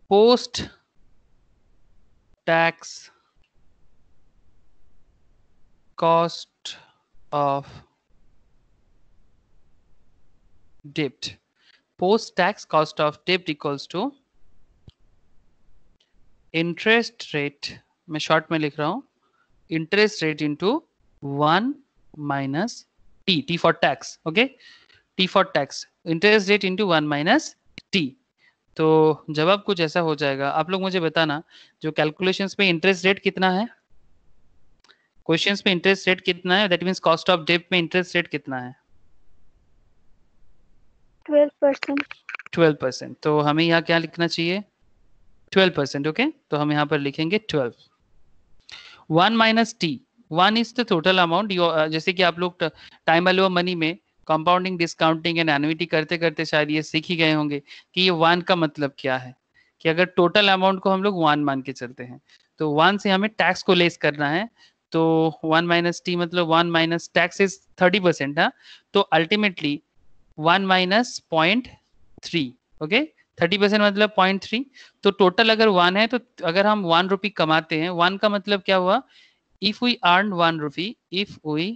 post tax cost of debt post tax cost of debt equals to interest rate main short mein likh interest rate into 1 minus t t for tax okay t for tax interest rate into 1 minus t तो जवाब कुछ ऐसा हो जाएगा आप लोग मुझे बताना जो कैलकुलेशंस में इंटरेस्ट रेट कितना है क्वेश्चंस में इंटरेस्ट रेट कितना है that means cost of debt में इंटरेस्ट रेट कितना है 12%. 12% तो हमें यहां क्या लिखना चाहिए 12% ओके okay? तो हम यहां पर लिखेंगे 12 1 minus T one is the total amount जैसे कि आप लोग टाइम वैल्यू ऑफ मनी में कंपाउंडिंग डिस्काउंटिंग एंड एनविटी करते करते शायद ये सीख ही गए होंगे कि ये वन का मतलब क्या है कि अगर टोटल अमाउंट को हम लोग वन मान के चलते हैं तो वन से हमें टैक्स को लेस करना है तो वन माइनस टी मतलब one minus tax is thirty percent है तो ultimately one minus point three okay thirty percent मतलब पॉइंट थ्री तो टोटल अगर वन है तो अगर हम वन रुपी कमाते हैं वन का मतलब क्या हुआ if we earn one rupee if we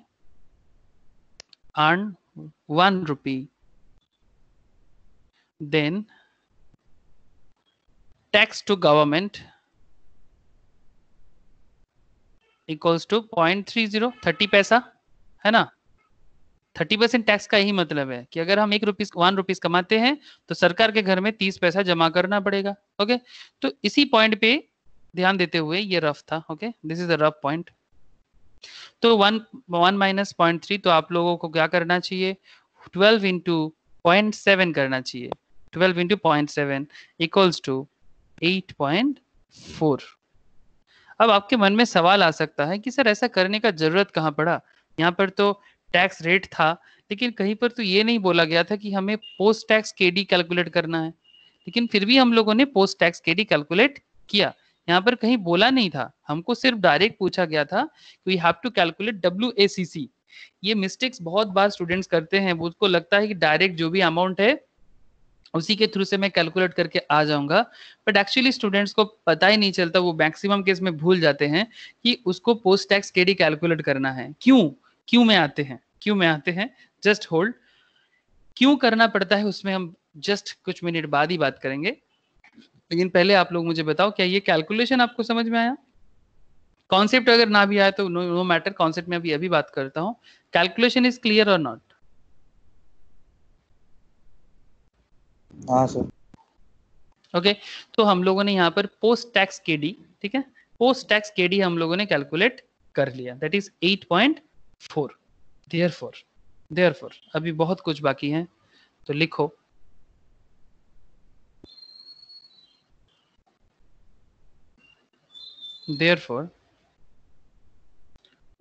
earn one rupee then tax to government equals two point three zero thirty paisa है ना थर्टी परसेंट टैक्स का यही मतलब है कि अगर हम एक रुपीस वन रुपीज कमाते हैं तो सरकार के घर में तीस पैसा जमा करना पड़ेगा ओके तो इसी पॉइंट पे ध्यान देते हुए ये रफ था okay this is a rough point तो one one minus point three तो आप लोगों को क्या करना चाहिए ट्वेल्व इंटू पॉइंट सेवन करना चाहिए twelve into point seven equals to eight point four अब आपके मन में सवाल आ सकता है कि सर ऐसा करने का जरूरत कहाँ पड़ा यहाँ पर तो टैक्स रेट था लेकिन कहीं पर तो ये नहीं बोला गया था कि हमें पोस्ट टैक्स केडी कैलकुलेट करना है लेकिन फिर भी हम लोगों ने पोस्ट टैक्स केडी कैलकुलेट किया यहाँ पर कहीं बोला नहीं था हमको सिर्फ डायरेक्ट पूछा गया था कि we have to calculate W A C C ये मिस्टेक्स बहुत बार स्टूडेंट्स करते हैं उसको लगता है कि डायरेक्ट जो भी अमाउंट है उसी के थ्रू से मैं कैलकुलेट करके आ जाऊंगा बट एक्चुअली स्टूडेंट्स को पता ही नहीं चलता वो मैक्सिमम केस में भूल जाते हैं कि उसको पोस्ट टैक्स केडी कैलकुलेट करना है क्यों क्यों में आते हैं क्यों में आते हैं जस्ट होल्ड क्यों करना पड़ता है उसमें हम जस्ट कुछ मिनट बाद ही बात करेंगे लेकिन पहले आप लोग मुझे बताओ क्या ये कैलकुलेशन आपको समझ में आया कॉन्सेप्ट अगर ना भी आया तो नो नो मैटर कॉन्सेप्ट में अभी अभी बात करता हूँ कैलकुलेशन इज क्लियर और नॉट सर ओके तो हम लोगों ने यहाँ पर पोस्ट टैक्स के डी ठीक है पोस्ट टैक्स के डी हम लोगों ने कैलकुलेट कर लिया that is eight point four there four there four अभी बहुत कुछ बाकी है तो लिखो Therefore,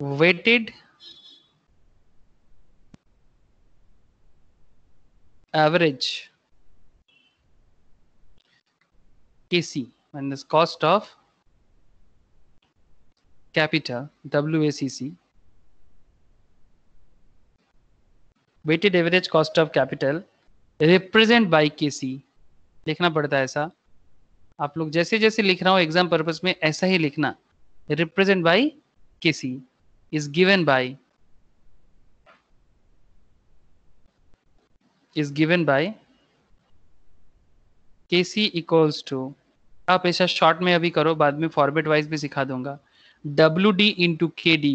weighted average KC and this cost of capital WACC weighted average cost of capital represent by KC likhna padta hai aisa आप लोग जैसे जैसे लिख रहा हूँ एग्जाम पर्पज में ऐसा ही लिखना रिप्रेजेंट बाई किसी is given by given given by kc equals to आप ऐसा शॉर्ट में अभी करो बाद में फॉर्मेट वाइज भी सिखा दूंगा W D into K D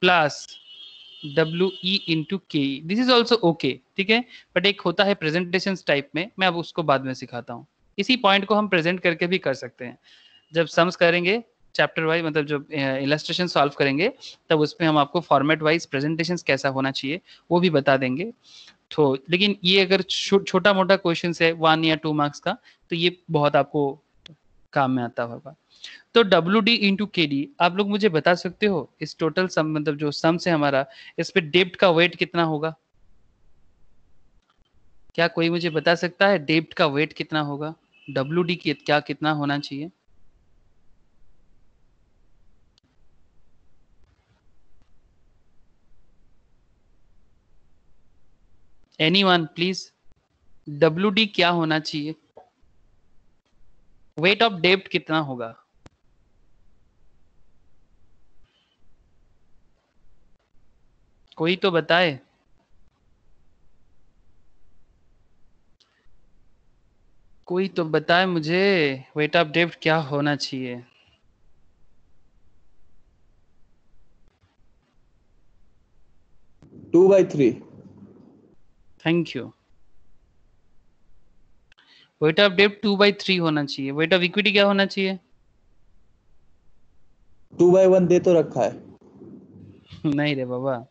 plus W E into K this is also okay ठीक है बट एक होता है प्रेजेंटेशन टाइप में मैं अब उसको बाद में सिखाता हूँ इसी पॉइंट को हम प्रेजेंट करके भी कर सकते हैं जब सम्स करेंगे चैप्टर वाइज मतलब जब इलस्ट्रेशन सॉल्व करेंगे तब उसमें हम आपको फॉर्मेट वाइज प्रेजेंटेशन कैसा होना चाहिए वो भी बता देंगे तो लेकिन ये अगर छो, छोटा मोटा क्वेश्चन है वन या टू मार्क्स का तो ये बहुत आपको काम में आता होगा तो W D into K D आप लोग मुझे बता सकते हो इस टोटल सम मतलब जो सम से हमारा इस पे डेप्ट का वेट कितना होगा क्या कोई मुझे बता सकता है डेप्ट का वेट कितना होगा डब्ल्यू डी क्या कितना होना चाहिए any one please W D क्या होना चाहिए वेट ऑफ डेप्ट कितना होगा कोई तो बताए कोई तो बताए मुझे वेट ऑफ डेप्ट क्या होना चाहिए two by three thank you weight of डेप्ट टू बाई थ्री होना चाहिए वेट ऑफ इक्विटी क्या होना चाहिए टू बाई वन दे तो रखा है नहीं रे बाबा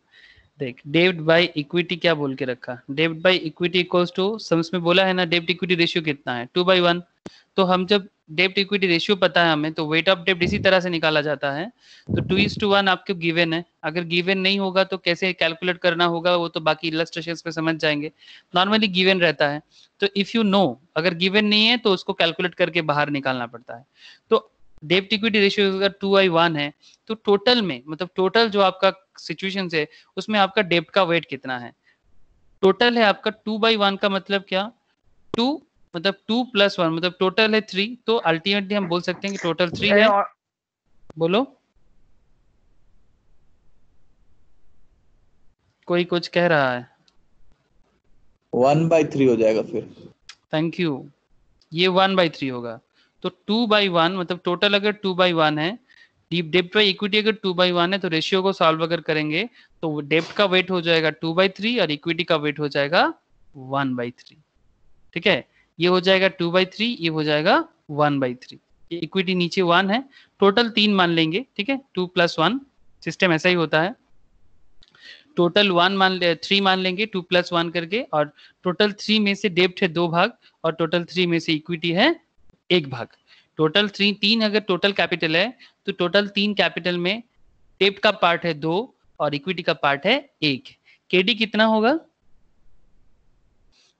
देख डेब्ट बाई इक्विटी क्या बोल के रखा डेब्ट by equity equals to sums में बोला है ना डेब्ट इक्विटी रेशियो कितना है टू बाई वन तो हम जब डेब्ट इक्विटी रेशियो पता है हमें तो वेट ऑफ डेब्ट इसी तरह से निकाला जाता है तो टू इज टू वन आपके गिवेन है अगर गिवेन नहीं होगा तो कैसे कैलकुलेट करना होगा वो तो बाकी इलेक्ट्रेशन पे समझ जाएंगे नॉर्मली गिवेन रहता है तो इफ यू नो अगर गिवेन नहीं है तो उसको कैलकुलेट करके बाहर निकालना पड़ता है तो डेप इक्विटी रेशियो अगर टू बाई वन है तो टोटल में मतलब टोटल जो आपका सिचुएशन है उसमें आपका डेप्ट का वेट कितना है टोटल है आपका टू बाई वन का मतलब क्या टू मतलब टू प्लस वन मतलब टोटल है थ्री तो अल्टीमेटली हम बोल सकते हैं कि टोटल थ्री है बोलो कोई कुछ कह रहा है वन बाई थ्री हो जाएगा फिर थैंक यू ये वन बाई थ्री होगा तो टू बाई वन मतलब टोटल अगर टू बाई वन है डीप डेप्ट बाई इक्विटी अगर टू बाई वन है तो रेशियो को सॉल्व अगर करेंगे तो डेप्ट का वेट हो जाएगा टू बाई थ्री और इक्विटी का वेट हो जाएगा वन बाई थ्री ठीक है ये हो जाएगा टू बाई थ्री ये हो जाएगा वन बाई थ्री इक्विटी नीचे वन है टोटल तीन मान लेंगे ठीक है टू प्लस वन सिस्टम ऐसा ही होता है टोटल वन मान थ्री मान लेंगे टू प्लस वन करके और टोटल थ्री में से डेप्ट है दो भाग और टोटल थ्री में से इक्विटी है एक भाग टोटल थ्री तीन अगर टोटल कैपिटल है तो टोटल तीन कैपिटल में टेप का पार्ट है दो और इक्विटी का पार्ट है एक केडी कितना होगा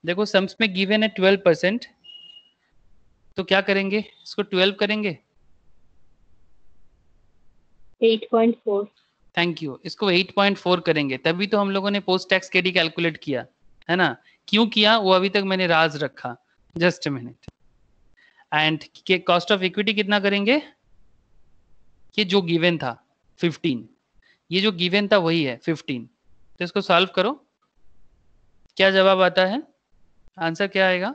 देखो सम्स में गिवेन है ट्वेल्व परसेंट तो क्या करेंगे इसको ट्वेल्व करेंगे थैंक यू इसको 8.4 करेंगे तभी तो हम लोगों ने पोस्ट टैक्स केडी कैलकुलेट किया है ना क्यों किया वो अभी तक मैंने राज रखा just minute and cost of equity कितना करेंगे ये जो गिवन था 15 ये जो गिवन था वही है 15 तो इसको सॉल्व करो क्या जवाब आता है आंसर क्या आएगा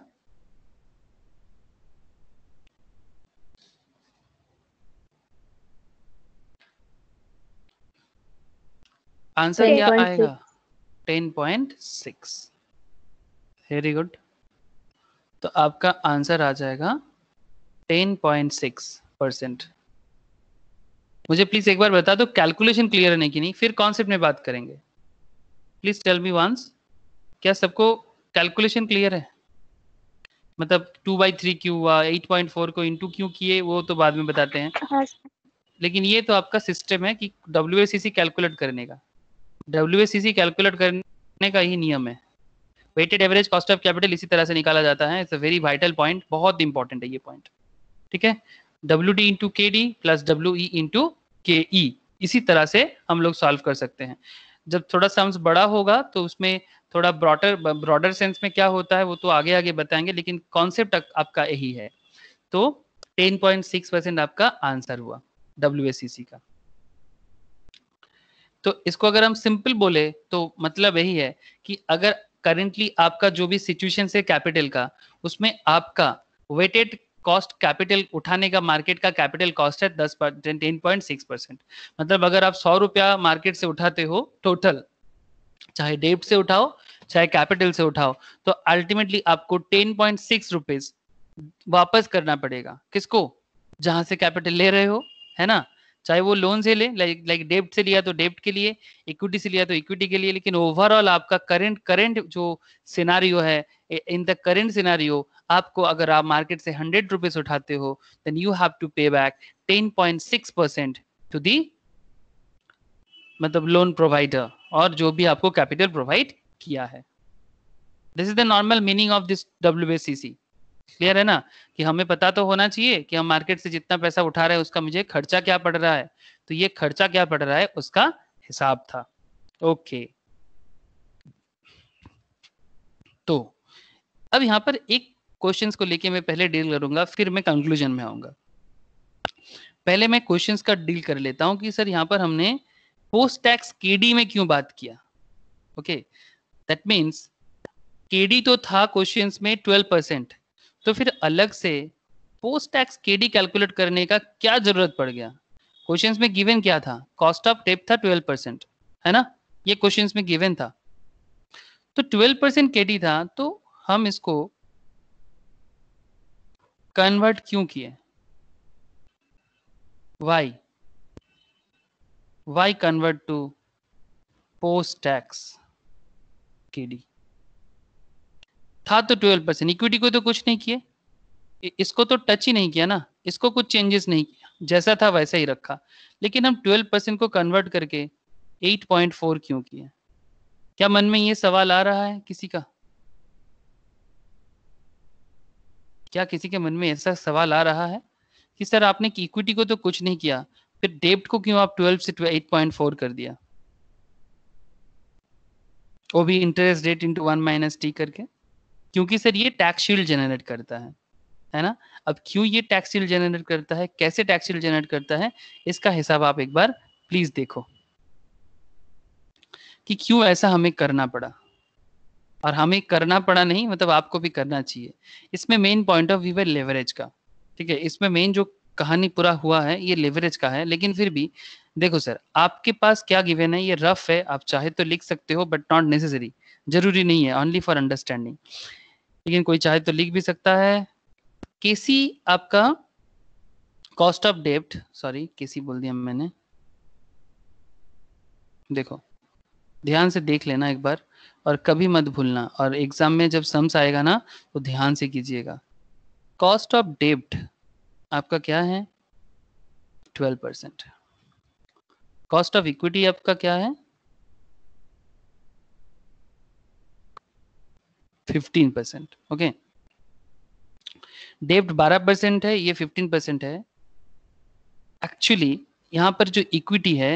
आंसर क्या आएगा ten point six very good तो आपका आंसर आ जाएगा 10.6 परसेंट मुझे प्लीज एक बार बता दो कैलकुलेशन क्लियर है कि नहीं फिर कॉन्सेप्ट में बात करेंगे प्लीज टेल मी वंस क्या सबको कैलकुलेशन क्लियर है मतलब टू बाई थ्री क्यों हुआ एट पॉइंट फोर को इंटू क्यों किए वो तो बाद में बताते हैं हाँ लेकिन ये तो आपका सिस्टम है कि डब्ल्यू कैलकुलेट करने का डब्ल्यू कैलकुलेट करने का ही नियम है weighted average cost of capital इसी तरह से निकाला जाता है it's a very vital point बहुत इंपॉर्टेंट है ये पॉइंट ठीक है W D into K D plus W E into K E इसी तरह से हम लोग सॉल्व कर सकते हैं जब थोड़ा सम्स बड़ा होगा तो उसमें थोड़ा ब्रॉडर ब्रॉडर सेंस में क्या होता है वो तो आगे आगे बताएंगे लेकिन कॉन्सेप्ट आपका यही है तो 10.6 परसेंट आपका आंसर हुआ डब्ल्यू का तो इसको अगर हम सिंपल बोले तो मतलब यही है कि अगर करेंटली आपका जो भी सिचुएशन है कैपिटल का उसमें आपका वेटेड कॉस्ट कैपिटल उठाने का मार्केट का कैपिटल कॉस्ट है दस percent ten point six percent मतलब अगर आप सौ रुपया मार्केट से उठाते हो टोटल चाहे डेब्ट से उठाओ चाहे कैपिटल से उठाओ तो अल्टीमेटली आपको टेन पॉइंट सिक्स रुपीज वापस करना पड़ेगा किसको जहां से कैपिटल ले रहे हो है ना चाहे वो लोन से ले लाइक लाइक से लिया तो डेब्ट के लिए इक्विटी से लिया तो इक्विटी के लिए लेकिन ओवरऑल आपका करंट करंट जो सिनारियो है इन द करंट सिनारियो आपको अगर आप मार्केट से हंड्रेड रुपीज उठाते हो then you have to pay back ten point six percent to the मतलब लोन प्रोवाइडर और जो भी आपको कैपिटल प्रोवाइड किया है this is the normal meaning of this W clear है ना कि हमें पता तो होना चाहिए कि हम मार्केट से जितना पैसा उठा रहे हैं उसका मुझे खर्चा क्या पड़ रहा है तो ये खर्चा क्या पड़ रहा है उसका हिसाब था ओके तो अब यहां पर एक क्वेश्चंस को लेके मैं पहले डील करूंगा फिर मैं कंक्लूजन में आऊंगा पहले मैं क्वेश्चंस का डील कर लेता हूं कि सर यहाँ पर हमने पोस्ट टैक्स केडी में क्यों बात किया ओके दैट मीन्स केडी तो था क्वेश्चंस में 12 परसेंट तो फिर अलग से पोस्ट टैक्स केडी कैलकुलेट करने का क्या जरूरत पड़ गया क्वेश्चंस में गिवन क्या था कॉस्ट ऑफ टेप था 12 परसेंट है ना ये क्वेश्चंस में गिवन था तो 12 परसेंट केडी था तो हम इसको कन्वर्ट क्यों किए why why convert to post tax KD था तो ट्वेल्व परसेंट इक्विटी को तो कुछ नहीं किया इसको तो टच ही नहीं किया ना इसको कुछ चेंजेस नहीं किया जैसा था वैसा ही रखा लेकिन हम ट्वेल्व परसेंट को कन्वर्ट करके एट पॉइंट फोर क्यों किए क्या मन में ये सवाल आ रहा है किसी का क्या किसी के मन में ऐसा सवाल आ रहा है कि सर आपने इक्विटी को तो कुछ नहीं किया फिर डेप्ट को क्यों आप 12 से 8.4 कर दिया वो भी interest rate into one minus T करके क्योंकि सर ये टैक्स शील्ड जनरेट करता है है ना अब क्यों ये टैक्स शील्ड जनरेट करता है कैसे टैक्स शील्ड जनरेट करता है इसका हिसाब आप एक बार प्लीज देखो कि क्यों ऐसा हमें करना पड़ा और हमें करना पड़ा नहीं मतलब आपको भी करना चाहिए इसमें मेन पॉइंट ऑफ व्यू है लेवरेज का ठीक है इसमें मेन जो कहानी पूरा हुआ है ये लेवरेज का है लेकिन फिर भी देखो सर आपके पास क्या गिवेन है ये रफ है आप चाहे तो लिख सकते हो बट नॉट नेसेसरी जरूरी नहीं है ओनली फॉर अंडरस्टैंडिंग लेकिन कोई चाहे तो लिख भी सकता है केसी आपका कॉस्ट ऑफ डेप्ट सॉरी केसी बोल दिया मैंने देखो ध्यान से देख लेना एक बार और कभी मत भूलना और एग्जाम में जब सम्स आएगा ना तो ध्यान से कीजिएगा कॉस्ट ऑफ डेप्ट आपका क्या है twelve percent cost of equity आपका क्या है फिफ्टीन परसेंट ओके डेप्ट बारह परसेंट है ये फिफ्टीन परसेंट है एक्चुअली यहां पर जो इक्विटी है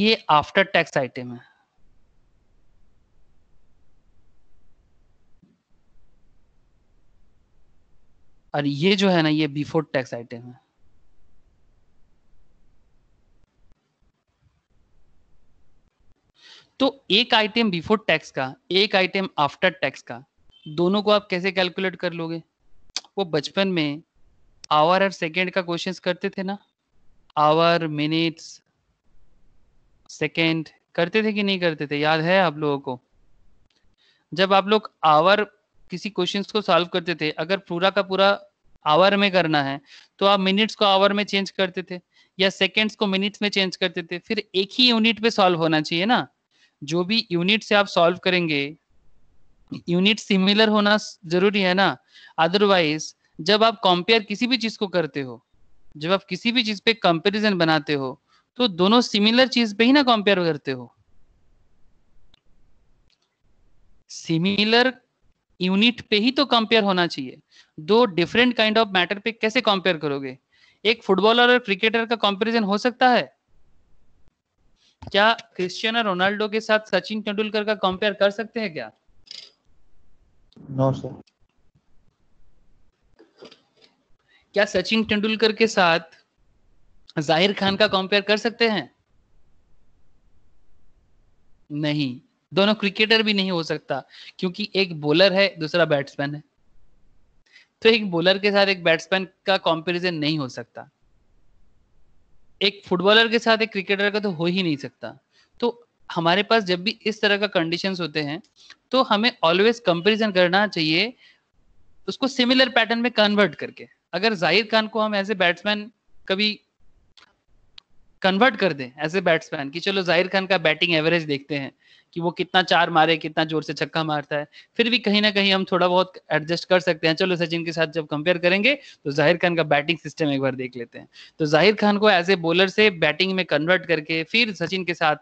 ये आफ्टर टैक्स आइटम है और ये जो है ना ये बिफोर टैक्स आइटम है तो एक आइटम बिफोर टैक्स का एक आइटम आफ्टर टैक्स का दोनों को आप कैसे कैलकुलेट कर लोगे वो बचपन में आवर और सेकेंड का क्वेश्चन करते थे ना आवर मिनट्स सेकेंड करते थे कि नहीं करते थे याद है आप लोगों को जब आप लोग आवर किसी क्वेश्चन को सॉल्व करते थे अगर पूरा का पूरा आवर में करना है तो आप मिनट्स को आवर में चेंज करते थे या सेकेंड्स को मिनट्स में चेंज करते थे फिर एक ही यूनिट पे सॉल्व होना चाहिए ना जो भी यूनिट से आप सॉल्व करेंगे यूनिट सिमिलर होना जरूरी है ना अदरवाइज जब आप कंपेयर किसी भी चीज को करते हो जब आप किसी भी चीज पे कंपैरिजन बनाते हो तो दोनों सिमिलर चीज पे ही ना कंपेयर करते हो सिमिलर यूनिट पे ही तो कंपेयर होना चाहिए दो डिफरेंट काइंड ऑफ मैटर पे कैसे कंपेयर करोगे एक फुटबॉलर और क्रिकेटर का कंपैरिजन हो सकता है क्या क्रिस्टियानो रोनाल्डो के साथ सचिन तेंदुलकर का कंपेयर कर सकते हैं क्या नो no, सर क्या सचिन तेंदुलकर के साथ जाहिर खान का कंपेयर कर सकते हैं नहीं दोनों क्रिकेटर भी नहीं हो सकता क्योंकि एक बॉलर है दूसरा बैट्समैन है तो एक बॉलर के साथ एक बैट्समैन का कंपैरिजन नहीं हो सकता एक फुटबॉलर के साथ एक क्रिकेटर का तो हो ही नहीं सकता तो हमारे पास जब भी इस तरह का कंडीशन होते हैं तो हमें ऑलवेज कंपेरिजन करना चाहिए उसको सिमिलर पैटर्न में कन्वर्ट करके अगर जाहिर खान को हम एज ए बैट्समैन कभी कन्वर्ट कर दें एज ए बैट्समैन कि चलो जाहिर खान का बैटिंग एवरेज देखते हैं कि वो कितना चार मारे कितना जोर से छक्का मारता है फिर भी कहीं ना कहीं हम थोड़ा बहुत एडजस्ट कर सकते हैं चलो सचिन के साथ जब कंपेयर करेंगे तो जाहिर खान का बैटिंग सिस्टम एक बार देख लेते हैं तो जाहिर खान को एज ए बॉलर से बैटिंग में कन्वर्ट करके फिर सचिन के साथ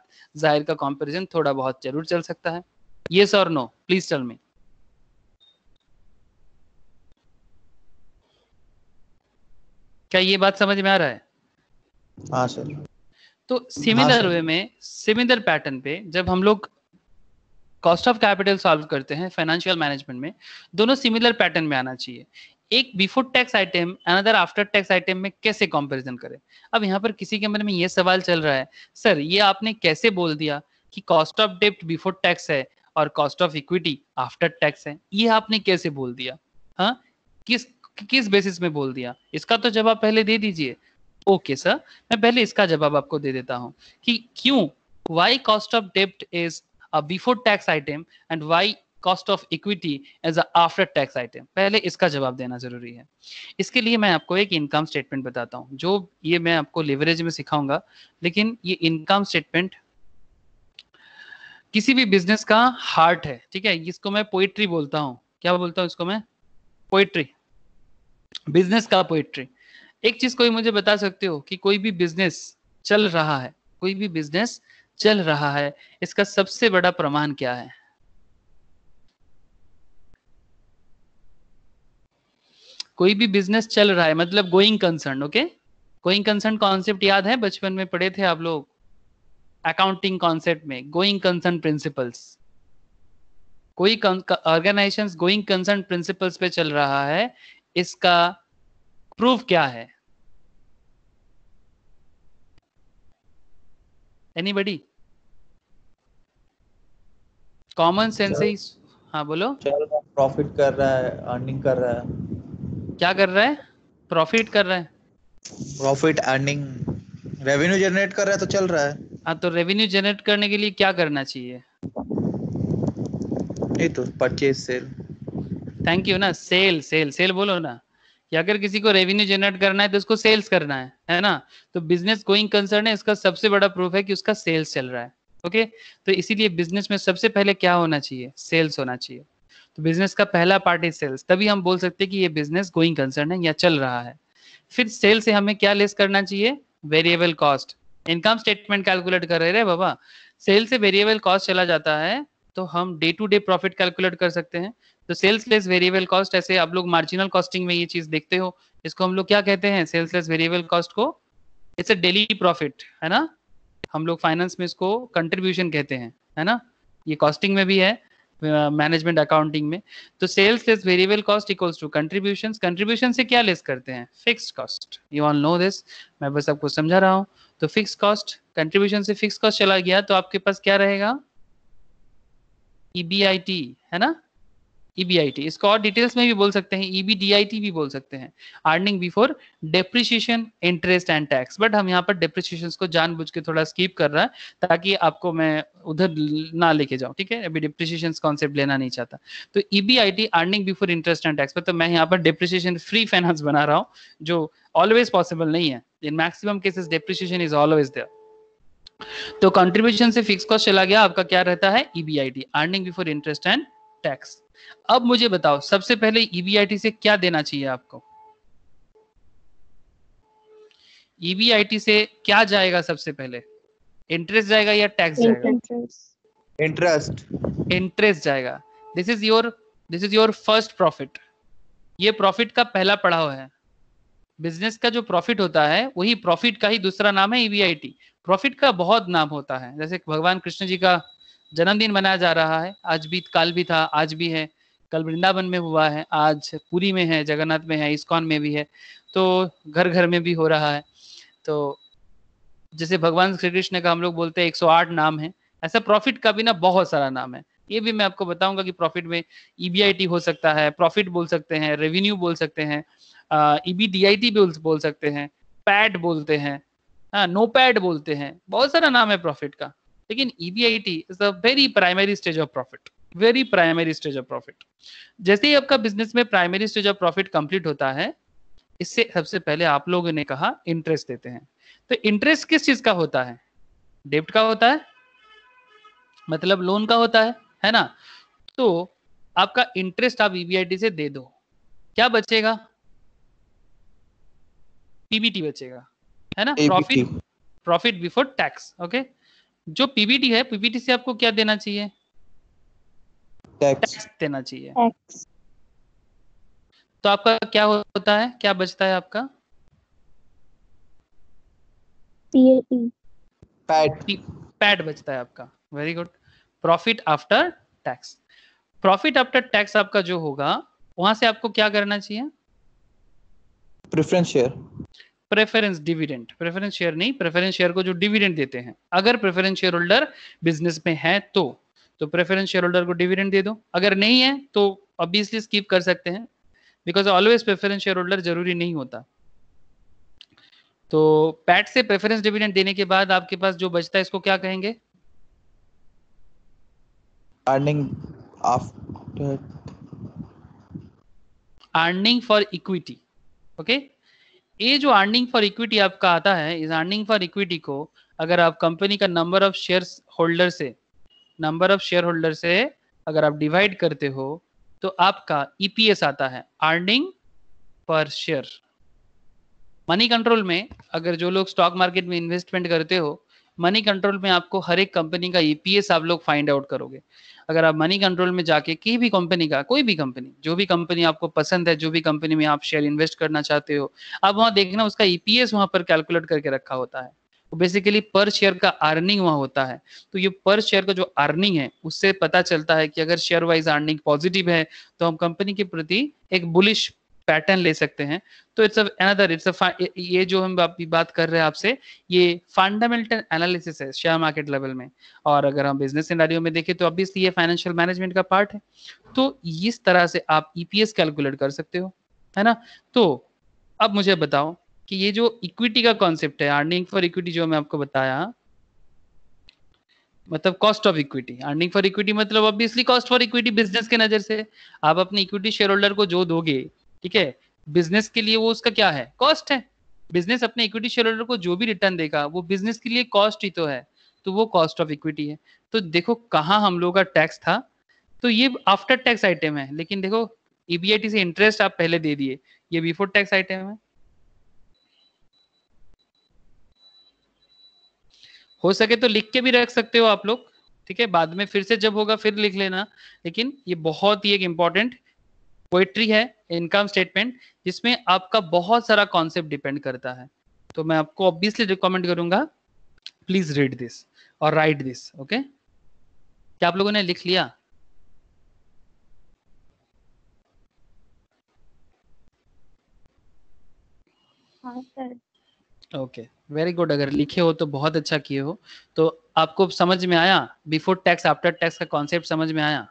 जाहिर का कॉम्पेरिजन थोड़ा बहुत जरूर चल सकता है ये sir no please tell me क्या ये बात समझ में आ रहा है हाँ सर तो हाँ, सिमिलर वे में सिमिलर पैटर्न पे जब हम लोग कॉस्ट ऑफ कैपिटल सॉल्व करते हैं फाइनेंशियल मैनेजमेंट में दोनों सिमिलर पैटर्न में आना चाहिए एक before tax item another after tax item में कैसे कंपैरिजन करें अब यहाँ पर किसी के मन में यह सवाल चल रहा है सर ये आपने कैसे बोल दिया कि कॉस्ट ऑफ डेप्ट बिफोर टैक्स है और cost of equity after tax है ये आपने कैसे बोल दिया हाँ किस किस बेसिस में बोल दिया इसका तो जवाब पहले दे दीजिए ओके सर मैं पहले इसका जवाब आपको दे देता हूँ कि क्यों वाई कॉस्ट ऑफ डेप्ट is a before tax item and why cost of equity as after tax item पहले इसका जवाब देना जरूरी है इसके लिए main aapko ek income statement बताता हूँ jo ye main aapko leverage mein sikhaunga lekin ye income statement किसी भी बिजनेस का हार्ट है ठीक है इसको मैं पोइट्री बोलता हूँ क्या बोलता हूँ इसको मैं पोइट्री बिजनेस का पोइट्री एक चीज कोई मुझे बता सकते हो कि कोई भी बिजनेस चल रहा है कोई भी बिजनेस चल रहा है इसका सबसे बड़ा प्रमाण क्या है कोई भी बिजनेस चल रहा है मतलब going concern okay going concern concept याद है बचपन में पढ़े थे आप लोग अकाउंटिंग कॉन्सेप्ट में गोइंग कंसर्न प्रिंसिपल्स कोई ऑर्गेनाइजेशन गोइंग कंसर्न प्रिंसिपल्स पे चल रहा है इसका प्रूफ क्या है बडी कॉमन सेंस ही हाँ बोलो प्रॉफिट कर रहा है अर्निंग कर रहा है क्या कर रहा है प्रॉफिट कर रहा है प्रॉफिट अर्निंग रेवेन्यू जनरेट कर रहा है तो चल रहा है हाँ तो रेवेन्यू जनरेट करने के लिए क्या करना चाहिए नहीं तो परचेज सेल थैंक यू ना सेल सेल सेल बोलो ना या अगर किसी को रेवेन्यू जनरेट करना है तो उसको सेल्स करना है है ना तो बिजनेस गोइंग कंसर्न है इसका सबसे बड़ा प्रूफ है कि उसका सेल्स चल रहा है ओके तो इसीलिए बिजनेस में सबसे पहले क्या होना चाहिए सेल्स होना चाहिए तो बिजनेस का पहला पार्ट है सेल्स तभी हम बोल सकते हैं कि ये बिजनेस गोइंग कंसर्न है या चल रहा है फिर सेल से हमें क्या लेस करना चाहिए variable cost income statement calculate कर रहे बाबा सेल से वेरिएबल कॉस्ट चला जाता है तो हम day to day profit calculate कर सकते हैं तो सेल्स लेस वेरिएबल कॉस्ट ऐसे आप लोग मार्जिनल कॉस्टिंग में ये चीज देखते हो इसको हम लोग क्या कहते हैं सेल्स लेस वेरिएबल कॉस्ट को इट्स अ डेली प्रॉफिट है ना हम लोग फाइनेंस में इसको कंट्रीब्यूशन कहते हैं है ना ये कॉस्टिंग में भी है मैनेजमेंट uh, अकाउंटिंग में तो sales less variable cost equals to contribution contribution से क्या लेस करते हैं fix cost you all know this मैं बस आपको समझा रहा हूँ तो फिक्स कॉस्ट कंट्रीब्यूशन से फिक्स कॉस्ट चला गया तो आपके पास क्या रहेगा ई e है ना ईबीआईटी e इसको और डिटेल्स में भी बोल सकते हैं ईबीडीआईटी e भी बोल सकते हैं earning before depreciation interest and tax but हम यहाँ पर डेप्रिशिएशन को जानबूझ के थोड़ा स्कीप कर रहा है ताकि आपको मैं उधर ना लेके जाऊँ ठीक है अभी डिप्रिशिएशन कॉन्सेप्ट लेना नहीं चाहता तो EBIT earning before interest and tax पर तो मैं यहाँ पर डेप्रिशिएशन फ्री फाइनेंस बना रहा हूँ जो ऑलवेज पॉसिबल नहीं है in maximum cases depreciation is always there तो कंट्रीब्यूशन से फिक्स कॉस्ट चला गया आपका क्या रहता है EBIT earning before interest and tax अब मुझे बताओ सबसे पहले ईबीआईटी e से क्या देना चाहिए आपको ईबीआईटी e से क्या जाएगा सबसे पहले इंटरेस्ट जाएगा या टैक्स जाएगा इंटरेस्ट इंटरेस्ट जाएगा this is your this is your first profit ये प्रॉफिट का पहला पड़ाव है बिजनेस का जो प्रॉफिट होता है वही प्रॉफिट का ही दूसरा नाम है ईबीआईटी e प्रॉफिट का बहुत नाम होता है जैसे भगवान कृष्ण जी का जन्मदिन मनाया जा रहा है आज भी काल भी था आज भी है कल वृंदावन में हुआ है आज पुरी में है जगन्नाथ में है इस्कॉन में भी है तो घर घर में भी हो रहा है तो जैसे भगवान श्री कृष्ण का हम लोग बोलते हैं 108 नाम है ऐसा प्रॉफिट का भी ना बहुत सारा नाम है ये भी मैं आपको बताऊंगा कि प्रॉफिट में ईबीआईटी e हो सकता है प्रॉफिट बोल सकते हैं रेवेन्यू बोल सकते हैं ईबीडीआईटी e भी बोल सकते हैं पैड बोलते हैं हाँ, नो पैड बोलते हैं बहुत सारा नाम है प्रॉफिट का लेकिन EBIT is a very primary stage of profit very primary stage of profit जैसे ही आपका बिजनेस में primary stage of profit complete होता है इससे सबसे पहले आप लोगों ने कहा इंटरेस्ट देते हैं तो इंटरेस्ट किस चीज का होता है डेब्ट का होता है मतलब लोन का होता है है ना तो आपका इंटरेस्ट आप ईबीआईटी e से दे दो क्या बचेगा पीबीटी बचेगा है ना profit profit before tax okay जो पीबीटी है पीबीटी से आपको क्या देना चाहिए टैक्स देना चाहिए तो आपका क्या होता है क्या बचता है आपका पैट पैट बचता है आपका very good profit after tax profit after tax आपका जो होगा वहां से आपको क्या करना चाहिए preference share preference dividend preference share नहीं प्रेफरेंस शेयर को जो डिविडेंट देते हैं अगर प्रेफरेंस शेयर होल्डर बिजनेस में है तो तो प्रेफरेंस शेयर होल्डर को डिविडेंट दे दो अगर नहीं है तो ऑब्वियसली स्कीप कर सकते हैं because always preference shareholder जरूरी नहीं होता तो पैट से प्रेफरेंस डिविडेंट देने के बाद आपके पास जो बचता है इसको क्या कहेंगे earning after earning for equity okay ये जो अर्निंग फॉर इक्विटी आपका आता है इस अर्निंग फॉर इक्विटी को अगर आप कंपनी का नंबर ऑफ शेयर होल्डर से नंबर ऑफ शेयर होल्डर से अगर आप डिवाइड करते हो तो आपका ईपीएस e आता है earning per share money control में अगर जो लोग स्टॉक मार्केट में इन्वेस्टमेंट करते हो मनी कंट्रोल में आपको हर एक कंपनी का ईपीएस e आप लोग फाइंड आउट करोगे अगर आप मनी कंट्रोल में जाके किसी भी कंपनी का कोई भी कंपनी जो भी कंपनी आपको पसंद है जो भी कंपनी में आप शेयर इन्वेस्ट करना चाहते हो आप वहां देखना उसका ईपीएस e वहां पर कैलकुलेट करके रखा होता है तो बेसिकली पर शेयर का अर्निंग वहां होता है तो ये पर शेयर का जो अर्निंग है उससे पता चलता है कि अगर शेयर वाइज अर्निंग पॉजिटिव है तो हम कंपनी के प्रति एक बुलिश पैटर्न ले सकते हैं तो इट्स अनदर इट्स ये जो हम अभी बात कर रहे हैं आपसे ये फंडामेंटल एनालिसिस है शेयर मार्केट लेवल में और अगर हम बिजनेस सिनारियो में देखें तो ऑब्वियसली ये फाइनेंशियल मैनेजमेंट का पार्ट है तो इस तरह से आप ईपीएस e कैलकुलेट कर सकते हो है ना तो अब मुझे बताओ कि ये जो इक्विटी का कॉन्सेप्ट है अर्निंग फॉर इक्विटी जो मैं आपको बताया मतलब cost of equity earning for equity मतलब obviously cost for equity business के नजर से आप अपनी इक्विटी शेयर होल्डर को जो दोगे ठीक है बिजनेस के लिए वो उसका क्या है कॉस्ट है बिजनेस अपने इक्विटी शेयर होल्डर को जो भी रिटर्न देगा वो बिजनेस के लिए कॉस्ट ही तो है तो वो कॉस्ट ऑफ इक्विटी है तो देखो कहाँ हम लोगों का टैक्स था तो ये आफ्टर टैक्स आइटम है लेकिन देखो ईबीआईटी e से इंटरेस्ट आप पहले दे दिए ये बिफोर टैक्स आइटम है हो सके तो लिख के भी रख सकते हो आप लोग ठीक है बाद में फिर से जब होगा फिर लिख लेना लेकिन ये बहुत ही एक इंपॉर्टेंट पोइट्री है इनकम स्टेटमेंट जिसमें आपका बहुत सारा कॉन्सेप्ट डिपेंड करता है तो मैं आपको ऑब्वियसली रिकमेंड करूंगा प्लीज रीड दिस और राइट दिस ओके क्या आप लोगों ने लिख लिया ओके वेरी गुड अगर लिखे हो तो बहुत अच्छा किए हो तो आपको समझ में आया बिफोर टैक्स आफ्टर टैक्स का कॉन्सेप्ट समझ में आया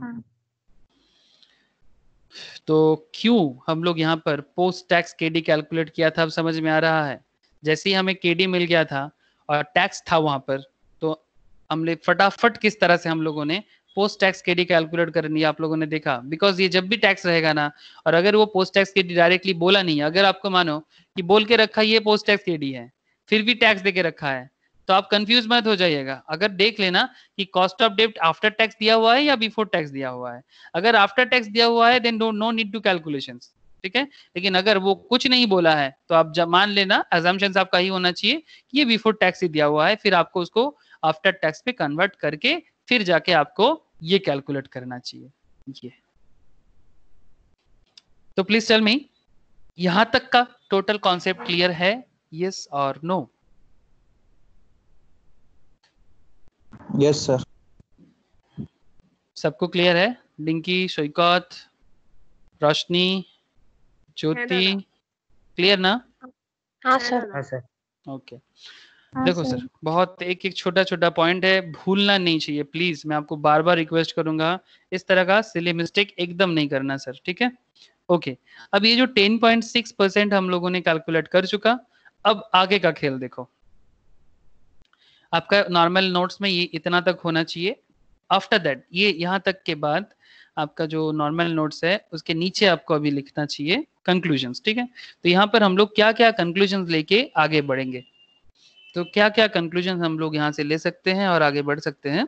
हाँ। तो क्यों हम लोग यहाँ पर पोस्ट टैक्स केडी कैलकुलेट किया था अब समझ में आ रहा है जैसे ही हमें केडी मिल गया था और टैक्स था वहां पर तो हमने फटाफट किस तरह से हम लोगों ने post tax K D calculate कर लिया आप लोगों ने देखा बिकॉज ये जब भी टैक्स रहेगा ना और अगर वो post tax K D directly बोला नहीं अगर आपको मानो कि बोल के रखा ये पोस्ट टैक्स के डी है फिर भी टैक्स दे के रखा है तो आप कंफ्यूज मत हो जाइएगा अगर देख लेना कि कॉस्ट ऑफ डेप्ट आफ्टर टैक्स दिया हुआ है या बिफोर टैक्स दिया हुआ है अगर आफ्टर टैक्स दिया हुआ है then no need to calculation ठीक है लेकिन अगर वो कुछ नहीं बोला है तो आप जब मान लेना एजम्पन्स आपका ही होना चाहिए कि ये बिफोर टैक्स ही दिया हुआ है फिर आपको उसको आफ्टर टैक्स पे कन्वर्ट करके फिर जाके आपको ये कैलकुलेट करना चाहिए ये तो प्लीज चल मी यहां तक का टोटल कॉन्सेप्ट क्लियर है यस और नो यस सर सबको क्लियर है डिंकी सैकत रोशनी ज्योति क्लियर ना हाँ सर हाँ सर ओके हाँ, देखो सर बहुत एक एक छोटा छोटा पॉइंट है भूलना नहीं चाहिए प्लीज मैं आपको बार बार रिक्वेस्ट करूंगा इस तरह का सिली मिस्टेक एकदम नहीं करना सर ठीक है ओके अब ये जो 10.6 परसेंट हम लोगों ने कैलकुलेट कर चुका अब आगे का खेल देखो आपका नॉर्मल नोट्स में ये इतना तक होना चाहिए आफ्टर दैट ये यहाँ तक के बाद आपका जो नॉर्मल नोट्स है उसके नीचे आपको अभी लिखना चाहिए कंक्लूजन ठीक है तो यहाँ पर हम लोग क्या क्या कंक्लूजन लेके आगे बढ़ेंगे तो क्या क्या कंक्लूजन हम लोग यहाँ से ले सकते हैं और आगे बढ़ सकते हैं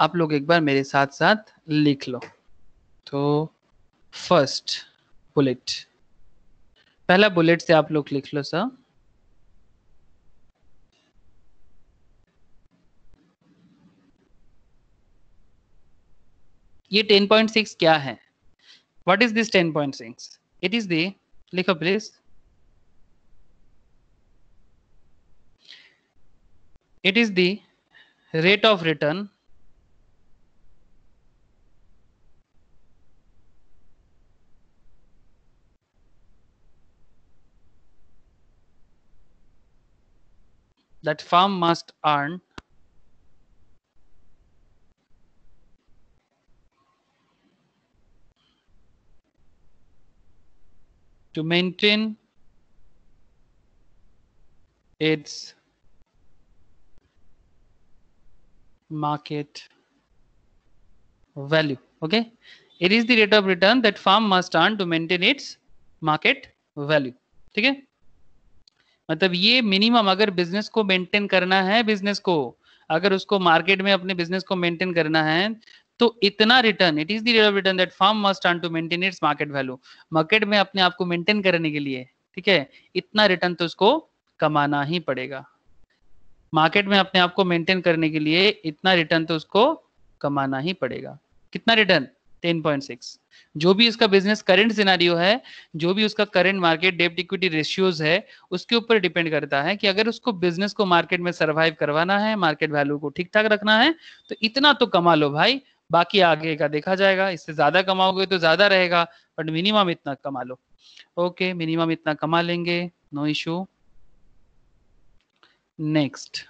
आप लोग एक बार मेरे साथ साथ लिख लो तो फर्स्ट बुलेट पहला बुलेट से आप लोग लिख लो सर ये 10.6 क्या है what is this ten point six it is the लिखो please it is the rate of return that farm must earn to maintain its market value okay it is the rate of return that firm must earn to maintain its market value theek hai matlab ye minimum agar business ko maintain karna hai business ko agar usko market mein apne business ko maintain karna hai तो इतना return it is the rate of return that firm must earn to maintain its market value market में अपने आप को maintain करने के लिए ठीक है इतना रिटर्न तो उसको कमाना ही पड़ेगा मार्केट में अपने आप को मेंटेन करने के लिए इतना रिटर्न तो उसको कमाना ही पड़ेगा कितना रिटर्न 10.6 जो भी उसका बिजनेस करंट सिनेरियो है जो भी उसका करंट मार्केट डेप्ट इक्विटी रेशियोज है उसके ऊपर डिपेंड करता है कि अगर उसको बिजनेस को मार्केट में सर्वाइव करवाना है मार्केट वैल्यू को ठीक ठाक रखना है तो इतना तो कमा लो भाई बाकी आगे का देखा जाएगा इससे ज्यादा कमाओगे तो ज्यादा रहेगा बट मिनिमम इतना कमा लो ओके मिनिमम इतना कमा लेंगे नो इशू नेक्स्ट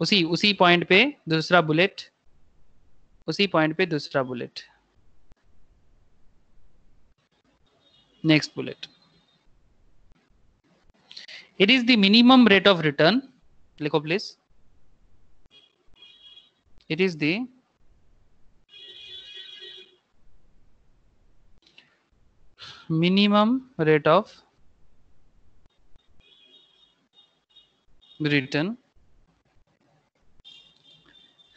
उसी उसी पॉइंट पे दूसरा बुलेट उसी पॉइंट पे दूसरा bullet next bullet it is the minimum rate of return लिखो please it is the minimum rate of return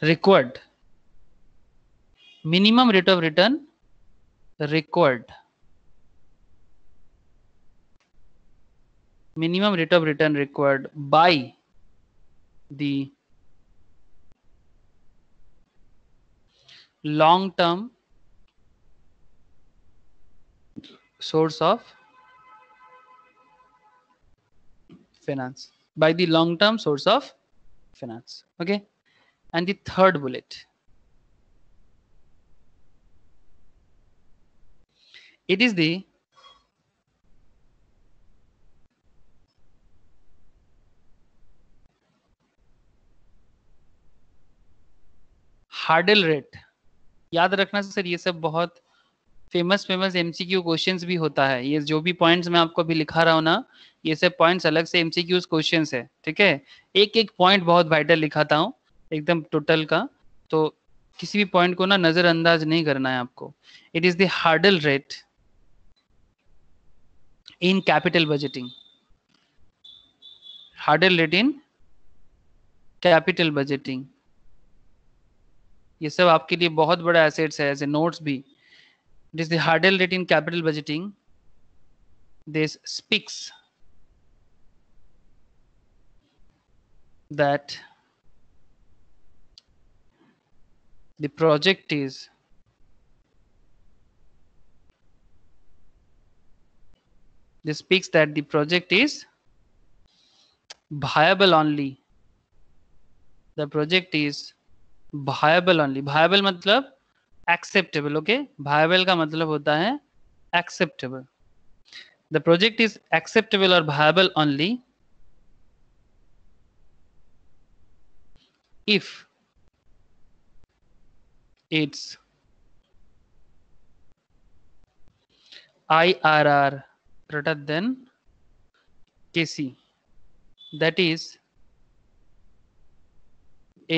required minimum rate of return required minimum rate of return required by the long term source of finance by the long term source of finance okay and the third bullet it is the hurdle rate याद रखना sir ये सब बहुत famous famous MCQ questions भी होता है ये जो भी पॉइंट्स मैं आपको अभी लिखा रहा हूँ ना ये सब पॉइंट्स अलग से एमसीक्यूज क्वेश्चंस है ठीक है एक एक पॉइंट बहुत वाइटल लिखाता हूँ एकदम टोटल का तो किसी भी पॉइंट को ना नजरअंदाज नहीं करना है आपको it is the hurdle rate in capital budgeting hurdle rate in capital budgeting ये सब आपके लिए बहुत बड़ा एसेट्स है ऐसे नोट्स भी it is the hurdle rate in capital budgeting this speaks that the project is this speaks that the project is viable only the project is viable only viable matlab acceptable okay viable का मतलब होता है acceptable the project is acceptable और viable only R R greater than K C that is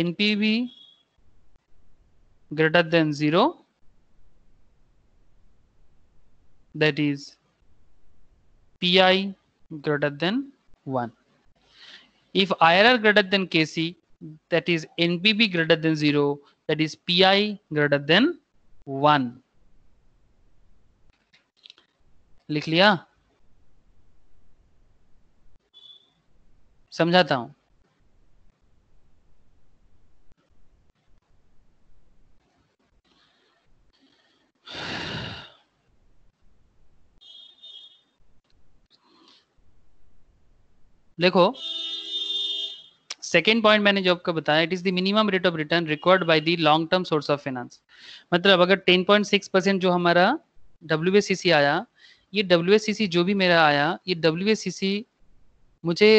NPV greater than 0 that is pi greater than 1 if IRR greater than KC that is nbb greater than 0 that is pi greater than 1 लिख लिया समझाता हूं देखो second point मैंने जो आपको बताया it is the minimum rate of return record by the long term source of finance मतलब अगर 10.6 परसेंट जो हमारा डब्ल्यू आया ये डब्ल्यू जो भी मेरा आया ये डब्ल्यू मुझे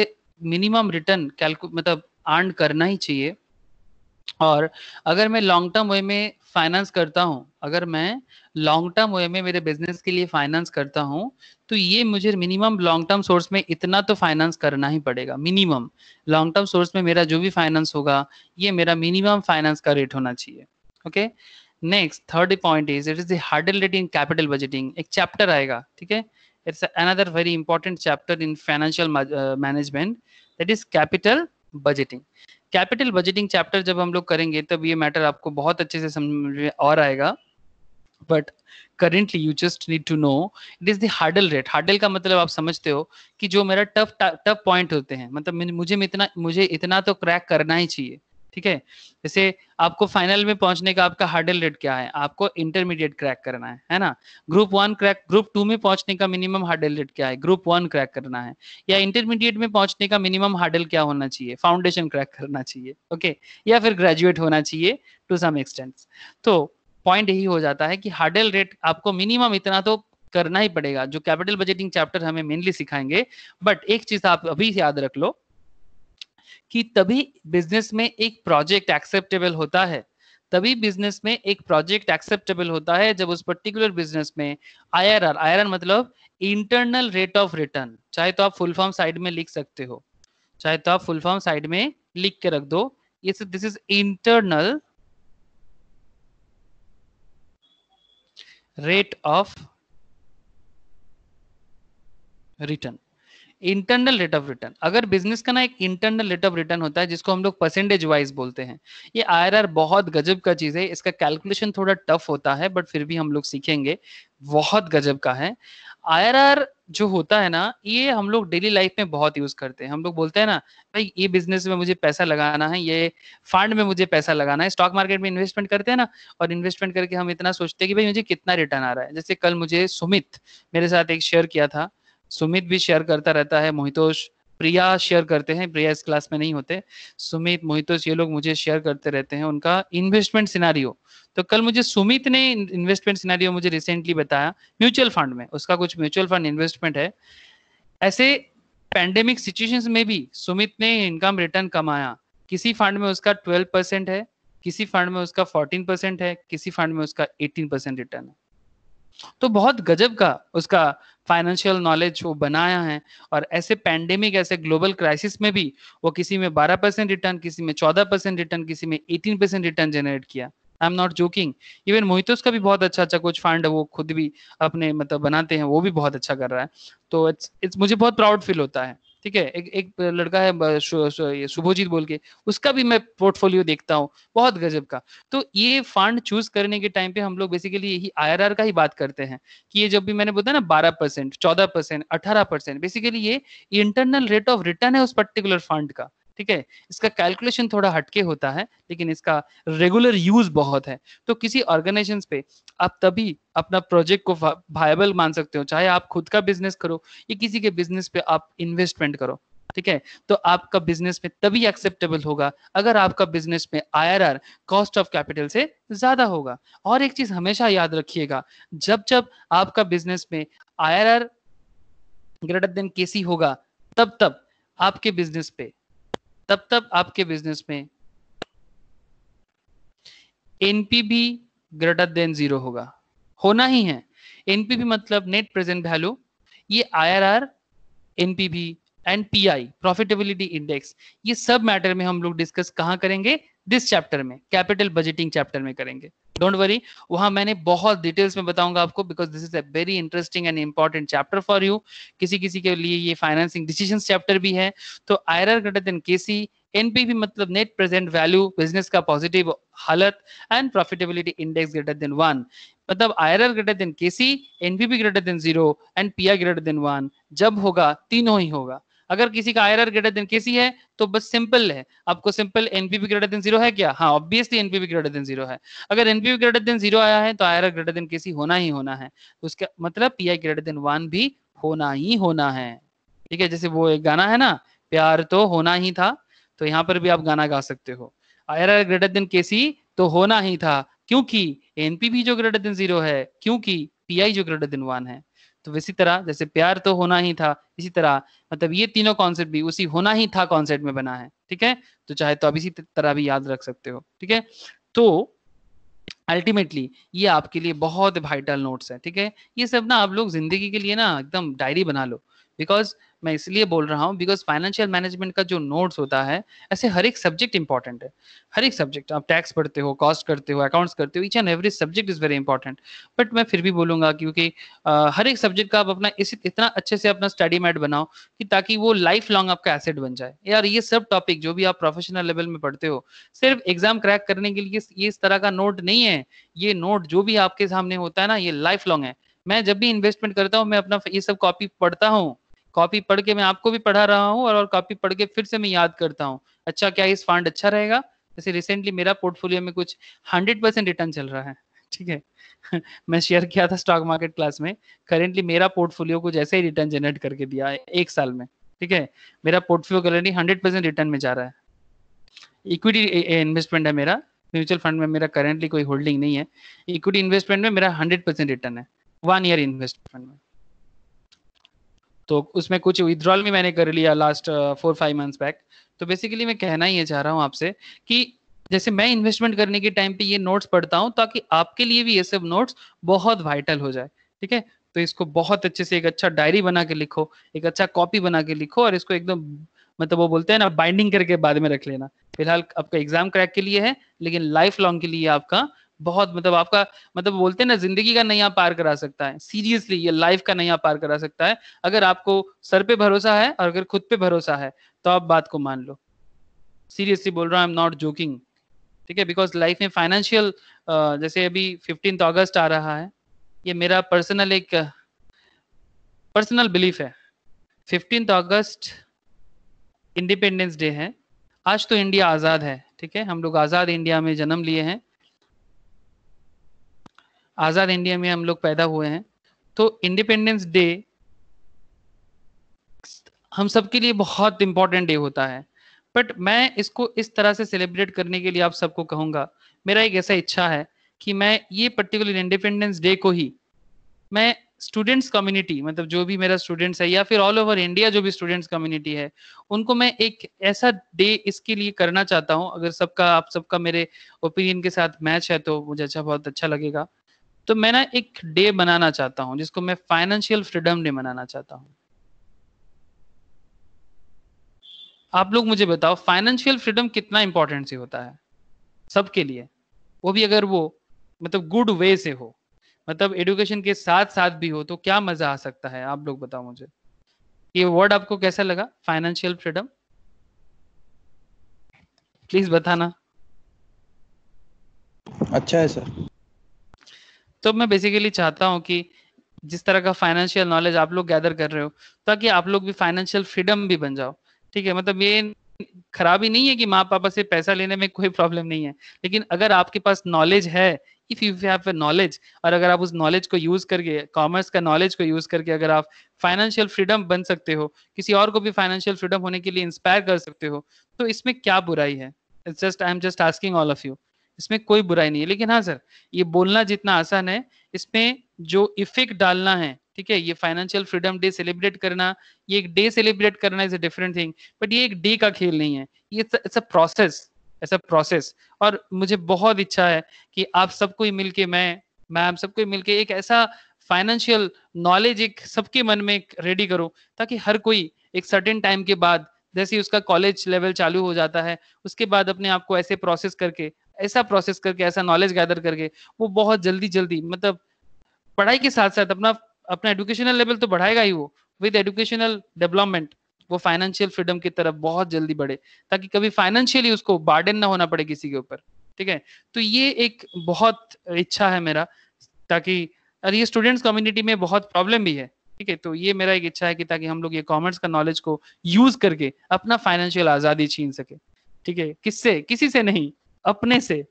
मिनिमम रिटर्न कैलकु मतलब आर्न करना ही चाहिए और अगर मैं लॉन्ग टर्म वे में फाइनेंस करता हूँ अगर मैं लॉन्ग टर्म वे में मेरे बिजनेस के लिए फाइनेंस करता हूँ तो ये मुझे मिनिमम लॉन्ग टर्म सोर्स में इतना तो फाइनेंस करना ही पड़ेगा मिनिमम लॉन्ग टर्म सोर्स में मेरा जो भी फाइनेंस होगा ये मेरा मिनिमम फाइनेंस का रेट होना चाहिए okay next third point is it is the rate in capital budgeting एक चैप्टर आएगा ठीक है it's another very important chapter in financial management that is capital budgeting capital budgeting chapter जब हम लोग करेंगे तब ये मैटर आपको बहुत अच्छे से समझ में और आएगा but currently you just need to know it is the hurdle rate hurdle का मतलब आप समझते हो कि जो मेरा टफ टफ पॉइंट होते हैं मतलब मुझे इतना मुझे इतना तो क्रैक करना ही चाहिए ठीक है जैसे आपको फाइनल में पहुंचने का आपका हार्डल रेट क्या है आपको इंटरमीडिएट क्रैक करना है है ना group one crack group two में पहुंचने का मिनिमम हार्डल रेट क्या है ग्रुप वन क्रैक करना है या इंटरमीडिएट में पहुंचने का मिनिमम हार्डल क्या होना चाहिए फाउंडेशन क्रैक करना चाहिए ओके या फिर ग्रेजुएट होना चाहिए टू सम एक्सटेंट तो पॉइंट यही हो जाता है कि हार्डल रेट आपको मिनिमम इतना तो करना ही पड़ेगा जो कैपिटल बजटिंग चैप्टर हमें मेनली सिखाएंगे बट एक चीज आप अभी याद रख लो कि तभी बिजनेस में एक प्रोजेक्ट एक्सेप्टेबल होता है तभी बिजनेस में एक प्रोजेक्ट एक्सेप्टेबल होता है जब उस पर्टिकुलर बिजनेस में आईआरआर आईआरआर मतलब इंटरनल रेट ऑफ रिटर्न चाहे तो आप फुल फॉर्म साइड में लिख सकते हो चाहे तो आप फुल फॉर्म साइड में लिख के रख दो this is internal rate of return internal rate of return अगर बिजनेस का ना एक इंटरनल रेट ऑफ रिटर्न होता है जिसको हम लोग परसेंटेज वाइज बोलते हैं ये आईआरआर बहुत गजब का चीज है इसका कैलकुलेशन थोड़ा टफ होता है बट फिर भी हम लोग सीखेंगे बहुत गजब का है आईआरआर जो होता है ना ये हम लोग डेली लाइफ में बहुत यूज करते हैं हम लोग बोलते हैं ना भाई ये बिजनेस में मुझे पैसा लगाना है ये फंड में मुझे पैसा लगाना है स्टॉक मार्केट में इन्वेस्टमेंट करते हैं ना और इन्वेस्टमेंट करके हम इतना सोचते हैं कि भाई मुझे कितना रिटर्न आ रहा है जैसे कल मुझे सुमित मेरे साथ एक शेयर किया था सुमित भी शेयर करता रहता है मोहितोष प्रिया शेयर करते हैं प्रिया इस क्लास में नहीं होते सुमित मोहितोष ये लोग मुझे शेयर करते रहते हैं उनका इन्वेस्टमेंट सिनारियो तो कल मुझे सुमित ने इन्वेस्टमेंट सिनारियो मुझे रिसेंटली बताया म्यूचुअल फंड में उसका कुछ म्यूचुअल फंड इन्वेस्टमेंट है ऐसे पैंडेमिक सिचुएशन में भी सुमित ने इनकम रिटर्न कमाया किसी फंड में उसका ट्वेल्व परसेंट है किसी फंड में उसका फोर्टीन परसेंट है किसी फंड में उसका एटीन परसेंट रिटर्न है तो बहुत गजब का उसका फाइनेंशियल नॉलेज वो बनाया है और ऐसे पैंडेमिक ऐसे ग्लोबल क्राइसिस में भी वो किसी में 12 परसेंट रिटर्न किसी में 14 परसेंट रिटर्न किसी में 18 परसेंट रिटर्न जनरेट किया I am not joking even मोहितोस का भी बहुत अच्छा अच्छा कुछ फंड वो खुद भी अपने मतलब बनाते हैं वो भी बहुत अच्छा कर रहा है तो इट्स इट्स मुझे बहुत प्राउड फील होता है ठीक है एक एक लड़का है शुभोजीत बोल के उसका भी मैं पोर्टफोलियो देखता हूँ बहुत गजब का तो ये फंड चूज करने के टाइम पे हम लोग बेसिकली यही आईआरआर का ही बात करते हैं कि ये जब भी मैंने बोला ना बारह परसेंट चौदह परसेंट अठारह परसेंट बेसिकली ये इंटरनल रेट ऑफ रिटर्न है उस पर्टिकुलर फंड का ठीक है इसका कैलकुलेशन थोड़ा हटके होता है लेकिन इसका रेगुलर यूज बहुत है तो किसी ऑर्गेनाइजेशन पे आप तभी अपना प्रोजेक्ट को वायबल मान सकते हो चाहे आप खुद का बिजनेस करो या किसी के बिजनेस पे आप इन्वेस्टमेंट करो ठीक है तो आपका बिजनेस में तभी एक्सेप्टेबल होगा अगर आपका बिजनेस में आईआरआर कॉस्ट ऑफ कैपिटल से ज्यादा होगा और एक चीज हमेशा याद रखिएगा जब जब आपका बिजनेस में आईआरआर ग्रेटर देन केसी होगा तब तब आपके बिजनेस पे तब तब आपके बिजनेस में एनपीबी ग्रेटर देन जीरो होगा होना ही है एनपीबी मतलब नेट प्रेजेंट वैल्यू ये IRR NPV and PI profitability index ये सब मैटर में हम लोग डिस्कस कहां करेंगे दिस चैप्टर में कैपिटल बजटिंग चैप्टर में करेंगे डोंट वरी वहां मैंने बहुत डिटेल्स में बताऊंगा आपको because this is a very interesting and important chapter for you किसी किसी के लिए ये फाइनेंसिंग डिसीजन चैप्टर भी है तो IRR greater than K C NPV मतलब नेट प्रेजेंट वैल्यू बिजनेस का पॉजिटिव हालत and profitability index greater than one मतलब I greater than K C NPV greater than zero and P R greater than one जब होगा तीनों ही होगा अगर किसी का आयर ग्रेटर देन केसी है तो बस सिंपल है आपको simple NPV greater than zero है क्या हाँ obviously NPV greater than zero है अगर एनपीपी ग्रेटर देन जीरो आया है तो आयर ग्रेटर देन केसी होना ही होना है उसका मतलब P I greater than one भी होना ही होना है ठीक है जैसे वो एक गाना है ना प्यार तो होना ही था तो यहाँ पर भी आप गाना गा सकते हो आयर ग्रेटर देन केसी तो होना ही था क्योंकि एनपीपी जो ग्रेटर देन जीरो है क्योंकि पीआई जो ग्रेटर देन वन है तो इसी तरह जैसे प्यार तो होना ही था इसी तरह मतलब ये तीनों कॉन्सेप्ट भी उसी होना ही था कॉन्सेप्ट में बना है ठीक है तो चाहे तो आप इसी तरह भी याद रख सकते हो ठीक है तो अल्टीमेटली ये आपके लिए बहुत वाइटल नोट्स है ठीक है ये सब ना आप लोग जिंदगी के लिए ना एकदम डायरी बना लो बिकॉज मैं इसलिए बोल रहा हूँ बिकॉज फाइनेंशियल मैनेजमेंट का जो नोट्स होता है ऐसे हर एक सब्जेक्ट इंपॉर्टेंट है हर एक सब्जेक्ट आप टैक्स पढ़ते हो कॉस्ट करते हो अकाउंट्स करते हो each and every subject is very important but मैं फिर भी बोलूंगा क्योंकि आ, हर एक सब्जेक्ट का आप अपना इस इतना अच्छे से अपना स्टडी मैट बनाओ कि ताकि वो लाइफ लॉन्ग आपका एसेट बन जाए यार ये सब टॉपिक जो भी आप प्रोफेशनल लेवल में पढ़ते हो सिर्फ एग्जाम क्रैक करने के लिए ये इस तरह का नोट नहीं है ये नोट जो भी आपके सामने होता है ना ये लाइफ लॉन्ग है मैं जब भी इन्वेस्टमेंट करता हूँ मैं अपना ये सब कॉपी पढ़ता हूँ कॉपी पढ़ के मैं आपको भी पढ़ा रहा हूँ और, और कॉपी पढ़ के फिर से मैं याद करता हूँ अच्छा क्या इस फंड अच्छा रहेगा जैसे रिसेंटली मेरा पोर्टफोलियो में कुछ हंड्रेड परसेंट रिटर्न चल रहा है ठीक है मैं शेयर किया था स्टॉक मार्केट क्लास में करेंटली मेरा पोर्टफोलियो कुछ ऐसे ही रिटर्न जनरेट करके दिया है एक साल में ठीक है मेरा portfolio currently hundred percent return में जा रहा है इक्विटी इन्वेस्टमेंट है मेरा म्यूचुअल फंड में मेरा करेंटली कोई होल्डिंग नहीं है इक्विटी इन्वेस्टमेंट में मेरा हंड्रेड परसेंट रिटर्न है वन ईयर इन्वेस्टमेंट में तो उसमें कुछ विद्रॉल भी मैंने कर लिया last four five months back तो बेसिकली मैं कहना ही चाह रहा हूँ आपसे कि जैसे मैं इन्वेस्टमेंट करने के टाइम पे ये नोट्स पढ़ता हूँ ताकि आपके लिए भी ये सब नोट्स बहुत वाइटल हो जाए ठीक है तो इसको बहुत अच्छे से एक अच्छा डायरी बना के लिखो एक अच्छा कॉपी बना के लिखो और इसको एकदम मतलब वो बोलते हैं ना बाइंडिंग करके बाद में रख लेना फिलहाल आपका एग्जाम क्रैक के लिए है लेकिन लाइफ लॉन्ग के लिए आपका बहुत मतलब आपका मतलब बोलते हैं ना जिंदगी का नया पार करा सकता है सीरियसली ये लाइफ का नया पार करा सकता है अगर आपको सर पे भरोसा है और अगर खुद पे भरोसा है तो आप बात को मान लो सीरियसली बोल रहा हूँ आई एम नॉट जोकिंग ठीक है बिकॉज लाइफ में फाइनेंशियल जैसे अभी फिफ्टीन अगस्त आ रहा है ये मेरा पर्सनल एक पर्सनल बिलीफ है फिफ्टींथ अगस्त इंडिपेंडेंस डे है आज तो इंडिया आज़ाद है ठीक है हम लोग आज़ाद इंडिया में जन्म लिए हैं आज़ाद इंडिया में हम लोग पैदा हुए हैं तो इंडिपेंडेंस डे हम सबके लिए बहुत इंपॉर्टेंट डे होता है बट मैं इसको इस तरह से सेलिब्रेट करने के लिए आप सबको कहूंगा मेरा एक ऐसा इच्छा है कि मैं ये पर्टिकुलर इंडिपेंडेंस डे को ही मैं स्टूडेंट्स कम्युनिटी मतलब जो भी मेरा स्टूडेंट्स है या फिर ऑल ओवर इंडिया जो भी स्टूडेंट्स कम्युनिटी है उनको मैं एक ऐसा डे इसके लिए करना चाहता हूँ अगर सबका आप सबका मेरे ओपिनियन के साथ मैच है तो मुझे अच्छा बहुत अच्छा लगेगा तो मैं ना एक डे बनाना चाहता हूँ जिसको मैं फाइनेंशियल फ्रीडम डे मनाना चाहता हूँ आप लोग मुझे बताओ फाइनेंशियल फ्रीडम कितना इंपॉर्टेंट से होता है सबके लिए वो भी अगर वो मतलब गुड वे से हो मतलब एडुकेशन के साथ साथ भी हो तो क्या मजा आ सकता है आप लोग बताओ मुझे ये वर्ड आपको कैसा लगा फाइनेंशियल फ्रीडम प्लीज बताना अच्छा है सर तो मैं बेसिकली चाहता हूँ कि जिस तरह का फाइनेंशियल नॉलेज आप लोग गैदर कर रहे हो ताकि आप लोग भी फाइनेंशियल फ्रीडम भी बन जाओ ठीक है मतलब ये खराबी नहीं है कि माँ पापा से पैसा लेने में कोई प्रॉब्लम नहीं है लेकिन अगर आपके पास नॉलेज है इफ यू हैव नॉलेज और अगर आप उस नॉलेज को यूज करके कॉमर्स का नॉलेज को यूज करके अगर आप फाइनेंशियल फ्रीडम बन सकते हो किसी और को भी फाइनेंशियल फ्रीडम होने के लिए इंस्पायर कर सकते हो तो इसमें क्या बुराई है it's just I am just asking all of you इसमें कोई बुराई नहीं है लेकिन हाँ सर ये बोलना जितना आसान है इसमें जो इफेक्ट डालना है ठीक है ये फाइनेंशियल फ्रीडम डे सेलिब्रेट करना ये एक डे सेलिब्रेट करना is a different thing but ये एक डे का खेल नहीं है ये it's a process it's a process और मुझे बहुत इच्छा है कि आप सबको मिलके मैं मैं आप सबको मिलके एक ऐसा फाइनेंशियल नॉलेज एक सबके मन में रेडी करूं ताकि हर कोई एक सर्टेन टाइम के बाद जैसे ही उसका कॉलेज लेवल चालू हो जाता है उसके बाद अपने आप को ऐसे प्रोसेस करके ऐसा प्रोसेस करके ऐसा नॉलेज गैदर करके वो बहुत जल्दी जल्दी मतलब पढ़ाई के साथ साथ अपना अपना एजुकेशनल लेवल तो बढ़ाएगा ही वो विद एजुकेशनल डेवलपमेंट वो फाइनेंशियल फ्रीडम की तरफ बहुत जल्दी बढ़े ताकि कभी फाइनेंशियली उसको बार्डन ना होना पड़े किसी के ऊपर ठीक है तो ये एक बहुत इच्छा है मेरा ताकि और ये स्टूडेंट्स कम्युनिटी में बहुत प्रॉब्लम भी है ठीक है तो ये मेरा एक इच्छा है कि ताकि हम लोग ये कॉमर्स का नॉलेज को यूज करके अपना फाइनेंशियल आजादी छीन सके ठीक है किससे किसी से नहीं अपने से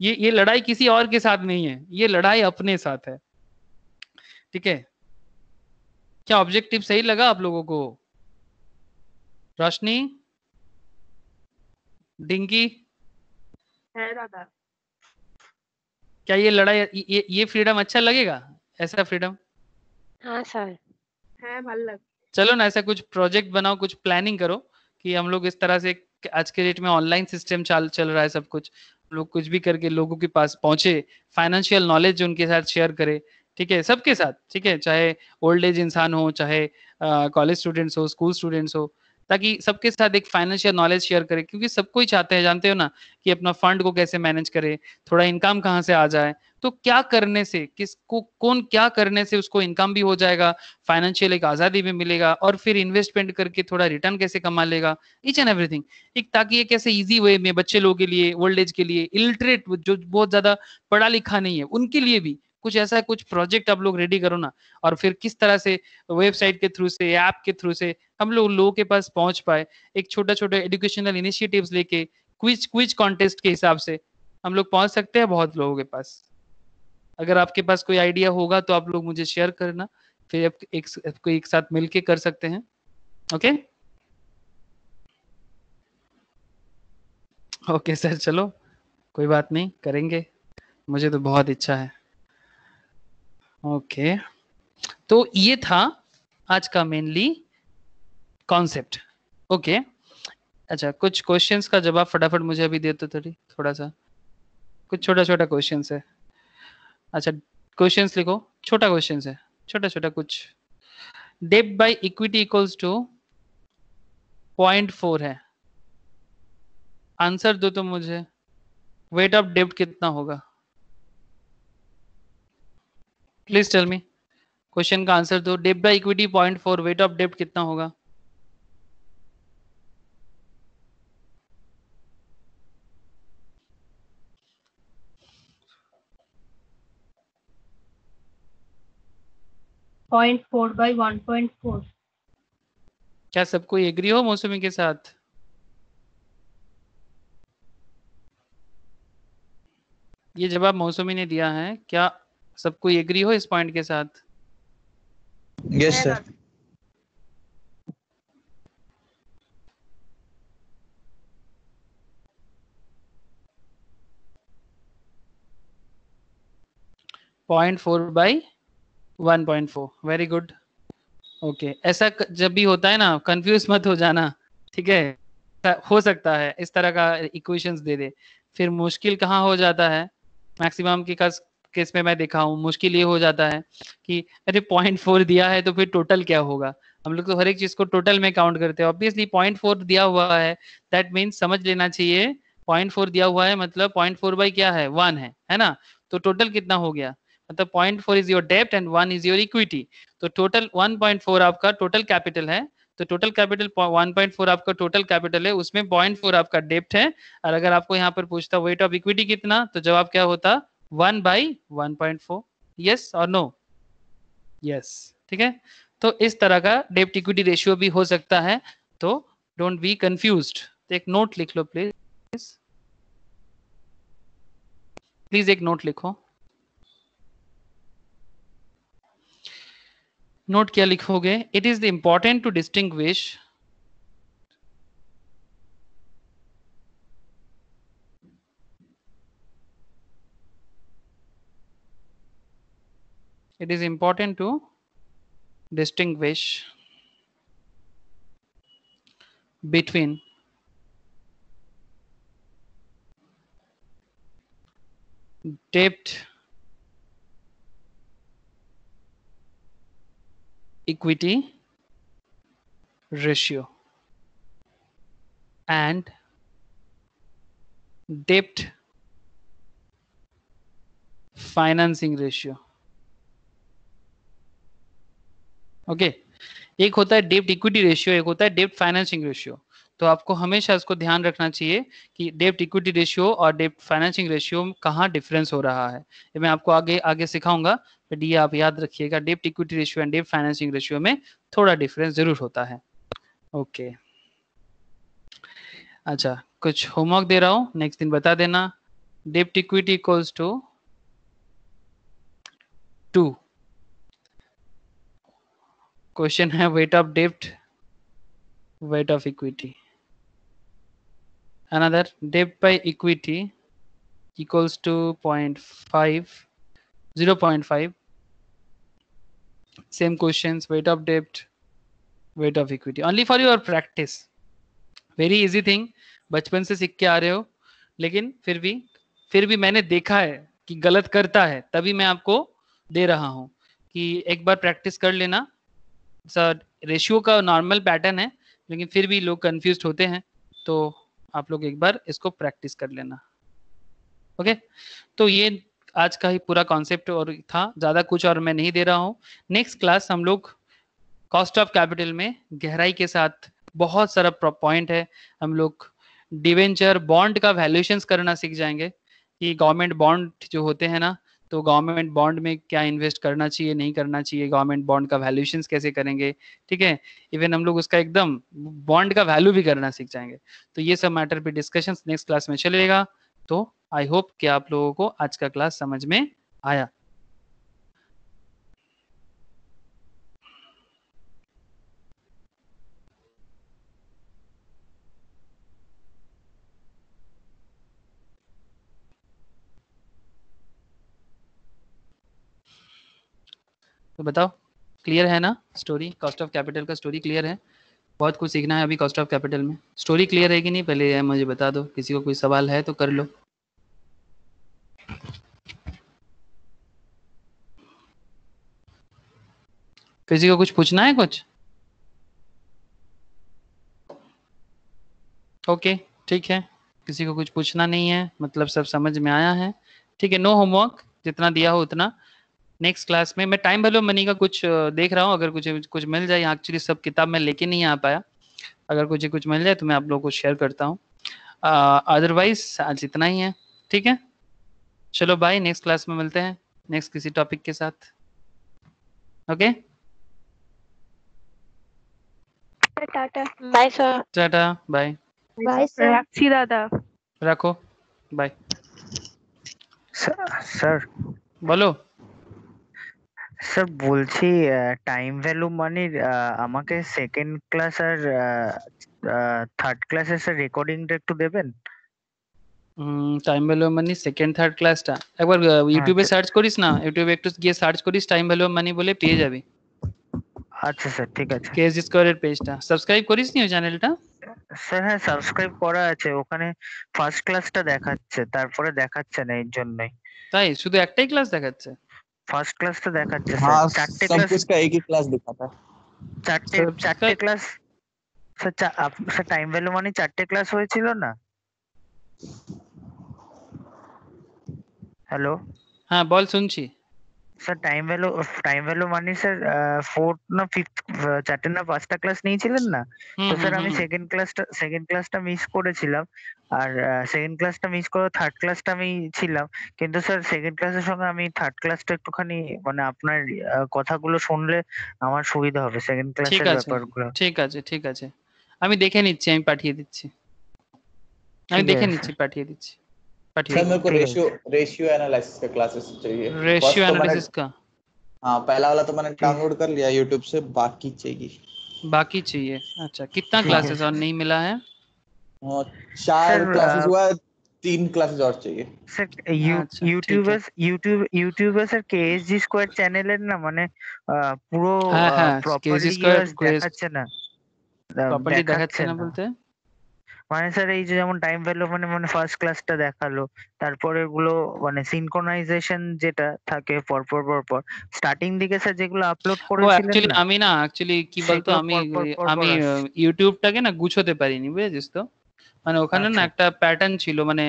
ये ये लड़ाई किसी और के साथ नहीं है ये लड़ाई अपने साथ है ठीक है क्या ऑब्जेक्टिव सही लगा आप लोगों को रोशनी डिंकी दादा क्या ये लड़ाई ये ये फ्रीडम अच्छा लगेगा ऐसा फ्रीडम हाँ सर चलो ना ऐसा कुछ प्रोजेक्ट बनाओ कुछ प्लानिंग करो कि हम लोग इस तरह से आज के डेट में ऑनलाइन सिस्टम चल चल रहा है सब कुछ हम लोग कुछ भी करके लोगों के पास पहुंचे फाइनेंशियल नॉलेज उनके साथ शेयर करे ठीक है सबके साथ ठीक है चाहे ओल्ड एज इंसान हो चाहे कॉलेज स्टूडेंट्स हो स्कूल स्टूडेंट्स हो ताकि सबके साथ एक फाइनेंशियल नॉलेज शेयर करें क्योंकि सबको ही चाहते हैं जानते हो ना कि अपना फंड को कैसे मैनेज करे थोड़ा इनकम कहाँ से आ जाए तो क्या करने से किसको कौन क्या करने से उसको इनकम भी हो जाएगा फाइनेंशियल एक आजादी भी मिलेगा और फिर इन्वेस्टमेंट करके थोड़ा रिटर्न कैसे कमा लेगा इच एंड एवरीथिंग एक ताकि एक कैसे इजी वे में बच्चे लोगों के लिए ओल्ड एज के लिए इलिटरेट जो बहुत ज्यादा पढ़ा लिखा नहीं है उनके लिए भी कुछ ऐसा कुछ प्रोजेक्ट आप लोग रेडी करो ना और फिर किस तरह से वेबसाइट के थ्रू से ऐप के थ्रू से हम लोग लोगों के पास पहुंच पाए एक छोटा छोटा एडुकेशनल इनिशिएटिव लेके क्विज क्विज कॉन्टेस्ट के हिसाब से हम लोग पहुंच सकते हैं बहुत लोगों के पास अगर आपके पास कोई आइडिया होगा तो आप लोग मुझे शेयर करना फिर आप एक, आपको एक साथ मिलके कर सकते हैं ओके ओके सर चलो कोई बात नहीं करेंगे मुझे तो बहुत इच्छा है ओके तो ये था आज का मेनली कॉन्सेप्ट ओके अच्छा कुछ क्वेश्चंस का जवाब फटाफट मुझे अभी दे दो तो थोड़ी थोड़ा सा कुछ छोटा छोटा क्वेश्चंस है अच्छा क्वेश्चंस लिखो छोटा क्वेश्चंस है छोटा छोटा कुछ debt by equity equals to point four है आंसर दो तो मुझे वेट ऑफ डेप्ट कितना होगा प्लीज टेल मी क्वेश्चन का आंसर दो debt by equity point four weight of डेप्ट कितना होगा point four by one point four क्या सबको एग्री हो मौसमी के साथ ये जवाब मौसमी ने दिया है क्या सब कोई एग्री हो इस पॉइंट के साथ yes sir point four by one point four very good okay ऐसा जब भी होता है ना कंफ्यूज मत हो जाना ठीक है हो सकता है इस तरह का इक्वेशंस दे दे फिर मुश्किल कहाँ हो जाता है मैक्सिमम के केस में मैं हूँ मुश्किल ये हो जाता है कि अरे पॉइंट फोर दिया है तो फिर टोटल क्या होगा हम लोग तो हर एक चीज को टोटल में काउंट करते हैं ऑब्वियसली पॉइंट फोर दिया हुआ है दैट मीन्स समझ लेना चाहिए पॉइंट फोर दिया हुआ है मतलब पॉइंट फोर बाई क्या है वन है है ना तो टोटल कितना हो गया मतलब पॉइंट फोर इज योर डेप्ट and one is your equity तो टोटल वन पॉइंट फोर आपका टोटल कैपिटल है तो टोटल कैपिटल 1.4 आपका टोटल कैपिटल है उसमें 0.4 आपका डेप्ट है और अगर आपको यहाँ पर पूछता वेट ऑफ इक्विटी कितना तो जवाब क्या होता one by one point four yes और नो यस ठीक है तो इस तरह का डेप्ट इक्विटी रेशियो भी हो सकता है तो डोंट बी कंफ्यूज एक नोट लिख लो प्लीज प्लीज एक नोट लिखो नोट क्या लिखोगे it is the important to distinguish it is important to distinguish between debt equity ratio and debt financing ratio okay एक होता है डेप्ट इक्विटी रेशियो एक होता है डेप्ट फाइनेंसिंग रेशियो तो आपको हमेशा इसको ध्यान रखना चाहिए कि डेप्ट इक्विटी रेशियो और डेप्ट फाइनेंसिंग रेशियो कहाँ डिफरेंस हो रहा है ये मैं आपको आगे आगे सिखाऊंगा बट ये आप याद रखिएगा डेप्ट equity ratio and dept financing ratio में थोड़ा डिफरेंस जरूर होता है ओके okay. अच्छा कुछ होमवर्क दे रहा हूँ नेक्स्ट दिन बता देना डेप्ट equity equals to to question है wait of dept weight of equity another dept bye equity equals to point five zero point five same question wait of dept weight of equity only for your practice very easy thing बचपन से सीख के आ रहे हो लेकिन फिर भी फिर भी मैंने देखा है कि गलत करता है तभी मैं आपको दे रहा हूं कि एक बार प्रैक्टिस कर लेना रेशियो का नॉर्मल पैटर्न है लेकिन फिर भी लोग कंफ्यूज होते हैं तो आप लोग एक बार इसको प्रैक्टिस कर लेना ओके तो ये आज का ही पूरा कॉन्सेप्ट और था ज़्यादा कुछ और मैं नहीं दे रहा हूँ नेक्स्ट क्लास हम लोग कॉस्ट ऑफ कैपिटल में गहराई के साथ बहुत सारा पॉइंट है हम लोग डिवेंचर बॉन्ड का वैल्यूएशन करना सीख जाएंगे कि गवर्नमेंट बॉन्ड जो होते हैं ना तो गवर्नमेंट बॉन्ड में क्या इन्वेस्ट करना चाहिए नहीं करना चाहिए गवर्नमेंट बॉन्ड का वैल्यूशन कैसे करेंगे ठीक है इवन हम लोग उसका एकदम बॉन्ड का वैल्यू भी करना सीख जाएंगे तो ये सब मैटर पे डिस्कशन नेक्स्ट क्लास में चलेगा तो आई होप कि आप लोगों को आज का क्लास समझ में आया तो बताओ क्लियर है ना स्टोरी कॉस्ट ऑफ कैपिटल का स्टोरी क्लियर है बहुत कुछ सीखना है अभी कॉस्ट ऑफ कैपिटल में स्टोरी क्लियर है कि नहीं पहले है मुझे बता दो किसी को कोई सवाल है तो कर लो किसी को कुछ पूछना है कुछ ओके ठीक है किसी को कुछ पूछना नहीं है मतलब सब समझ में आया है ठीक है नो होमवर्क जितना दिया हो उतना नेक्स्ट क्लास में मैं टाइम वैल्यू मनी का कुछ देख रहा हूँ अगर कुछ कुछ मिल जाए एक्चुअली सब किताब मैं लेके नहीं आ पाया अगर कुछ कुछ मिल जाए तो मैं आप लोगों को शेयर करता हूँ अदरवाइज आज इतना ही है ठीक है चलो बाय नेक्स्ट क्लास में मिलते हैं नेक्स्ट किसी टॉपिक के साथ okay tata bye sir tata bye sir दादा रखो बाय सर बोलो স্যার বলছি টাইম ভ্যালু মানে আমাকে সেকেন্ড ক্লাস আর থার্ড ক্লাসের স্যার রেকর্ডিংটা একটু দেবেন time value money second third ক্লাসটা একবার ইউটিউবে সার্চ আচ্ছা। করিস না ইউটিউবে একটু গিয়ে সার্চ করিস টাইম ভ্যালু মানি বলে পেয়ে যাবি আচ্ছা স্যার ঠিক আছে কেস স্কোয়ারের পেজটা সাবস্ক্রাইব করিস নি ওই চ্যানেলটা স্যার হ্যাঁ সাবস্ক্রাইব করা আছে ওখানে ফার্স্ট ক্লাসটা দেখাচ্ছে তারপরে দেখাচ্ছে না এর জন্যই তাই শুধু একটাই ক্লাস দেখাচ্ছে ফার্স্ট ক্লাস তো দেখাচ্ছে স্যার চারটে ক্লাস सब कुछ का एक ही क्लास दिखाता है চারটে চারটে class sir sir time value মানে চারটে ক্লাস হয়েছিল না হ্যালো হ্যাঁ বল শুনছি sir time value time value মানে স্যার ফোর্থ না ফিফথ চারটে না পাঁচটা ক্লাস নিয়েছিলেন না তো স্যার আমি সেকেন্ড ক্লাসটা সেকেন্ড ক্লাসটা মিস করেছিলাম আর সেকেন্ড ক্লাসটা মিস করে থার্ড ক্লাসটা আমি ছিলাম কিন্তু স্যার সেকেন্ড ক্লাসের সঙ্গে আমি থার্ড ক্লাসটা একটুখানি মানে আপনার uh, কথাগুলো শুনলে আমার সুবিধা হবে সেকেন্ড ক্লাসের ব্যাপারগুলো ঠিক আছে ঠিক আছে আমি দেখে নিচ্ছি আমি পাঠিয়ে দিচ্ছি আমি দেখে নিচ্ছি পাঠিয়ে দিচ্ছি का ठीक मेरे को रेशियो रेशियो एनालिसिस का क्लासेस चाहिए रेशियो तो एनालिसिस का हाँ पहला वाला तो मैंने डाउनलोड कर लिया यूट्यूब से बाकी चाहिए बाकी चाहिए अच्छा कितना क्लासेस और नहीं मिला है हाँ, चार क्लासेस हुआ तीन क्लासेस और चाहिए सर यूट्यूबर्स यूट्यूब यूट्यूबर्स আর কেএসজি স্কয়ার চ্যানেলের না মানে পুরো প্রপারলি ना না প্রপারলি দেখাচ্ছে बोलते हैं মানে স্যার এই যে যেমন টাইম ভ্যালু মানে মানে ফার্স্ট ক্লাসটা দেখালো তারপরে গুলো মানে সিনক্রোনাইজেশন যেটা থাকে পর পর পর পর স্টার্টিং দিকে স্যার যেগুলো আপলোড করেছিলেন আমি না অ্যাকচুয়ালি কি বলতো আমি আমি ইউটিউবটাকে না গুছোতে পারিনি বুঝেছিস তো মানে ওখানে না আচ্ছা। একটা প্যাটার্ন ছিল মানে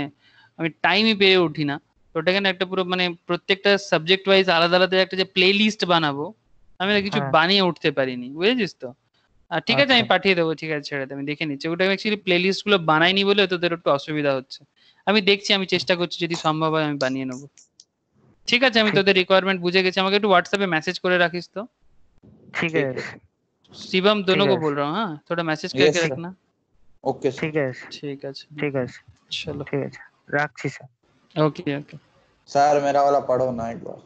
আমি টাইমই পেয়ে উঠি না তো ওটাকে না একটা পুরো মানে প্রত্যেকটা সাবজেক্ট ওয়াইজ আলাদা আলাদা একটা যে প্লে লিস্ট বানাবো আমি না কিছু হ্যাঁ। বানিয়ে উঠতে পারিনি বুঝেছিস তো ঠিক আছে আমি আচ্ছা। পাঠিয়ে দেবো ঠিক আছে ছেড়ে দে আমি দেখে নিচ্ছি ওটা অ্যাকচুয়ালি প্লেলিস্ট গুলো বানাইনি বলে তোদের একটু অসুবিধা হচ্ছে আমি দেখছি আমি চেষ্টা করছি যদি সম্ভব হয় আমি বানিয়ে নেবো ঠিক আছে আমি তোদের রিকোয়ারমেন্ট বুঝে গেছি আমাকে একটু হোয়াটসঅ্যাপে মেসেজ করে রাখিস তো ঠিক আছে শিবম दोनों को बोल रहा हूँ हाँ थोड़ा मैसेज करके रखना ओके ঠিক আছে ठीक है ठीक है चलो ठीक है Rakhi sir okay okay sir मेरा वाला पढ़ो ना एक बार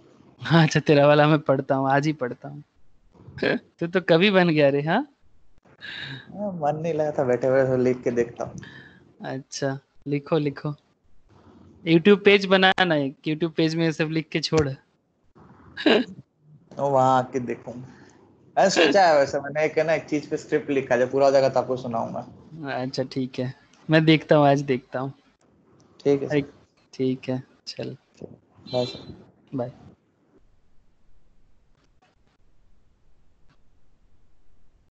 हाँ अच्छा तेरा वाला मैं पढ़ता हूँ आज ही पढ़ता हूँ तू तो कभी बन गया हाँ, मन नहीं लगा था बैठे बैठे लिख के देखता हूँ अच्छा लिखो लिखो यूट्यूब पेज बनाना एक यूट्यूब पेज में सब लिख के छोड़ तो वहाँ आके देखूंगा मैं सोचा है वैसे मैंने एक ना एक चीज पे स्क्रिप्ट लिखा जो पूरा जगह आपको सुनाऊंगा अच्छा ठीक है मैं देखता हूँ आज देखता हूँ ठीक है ठीक है चल बाय बाय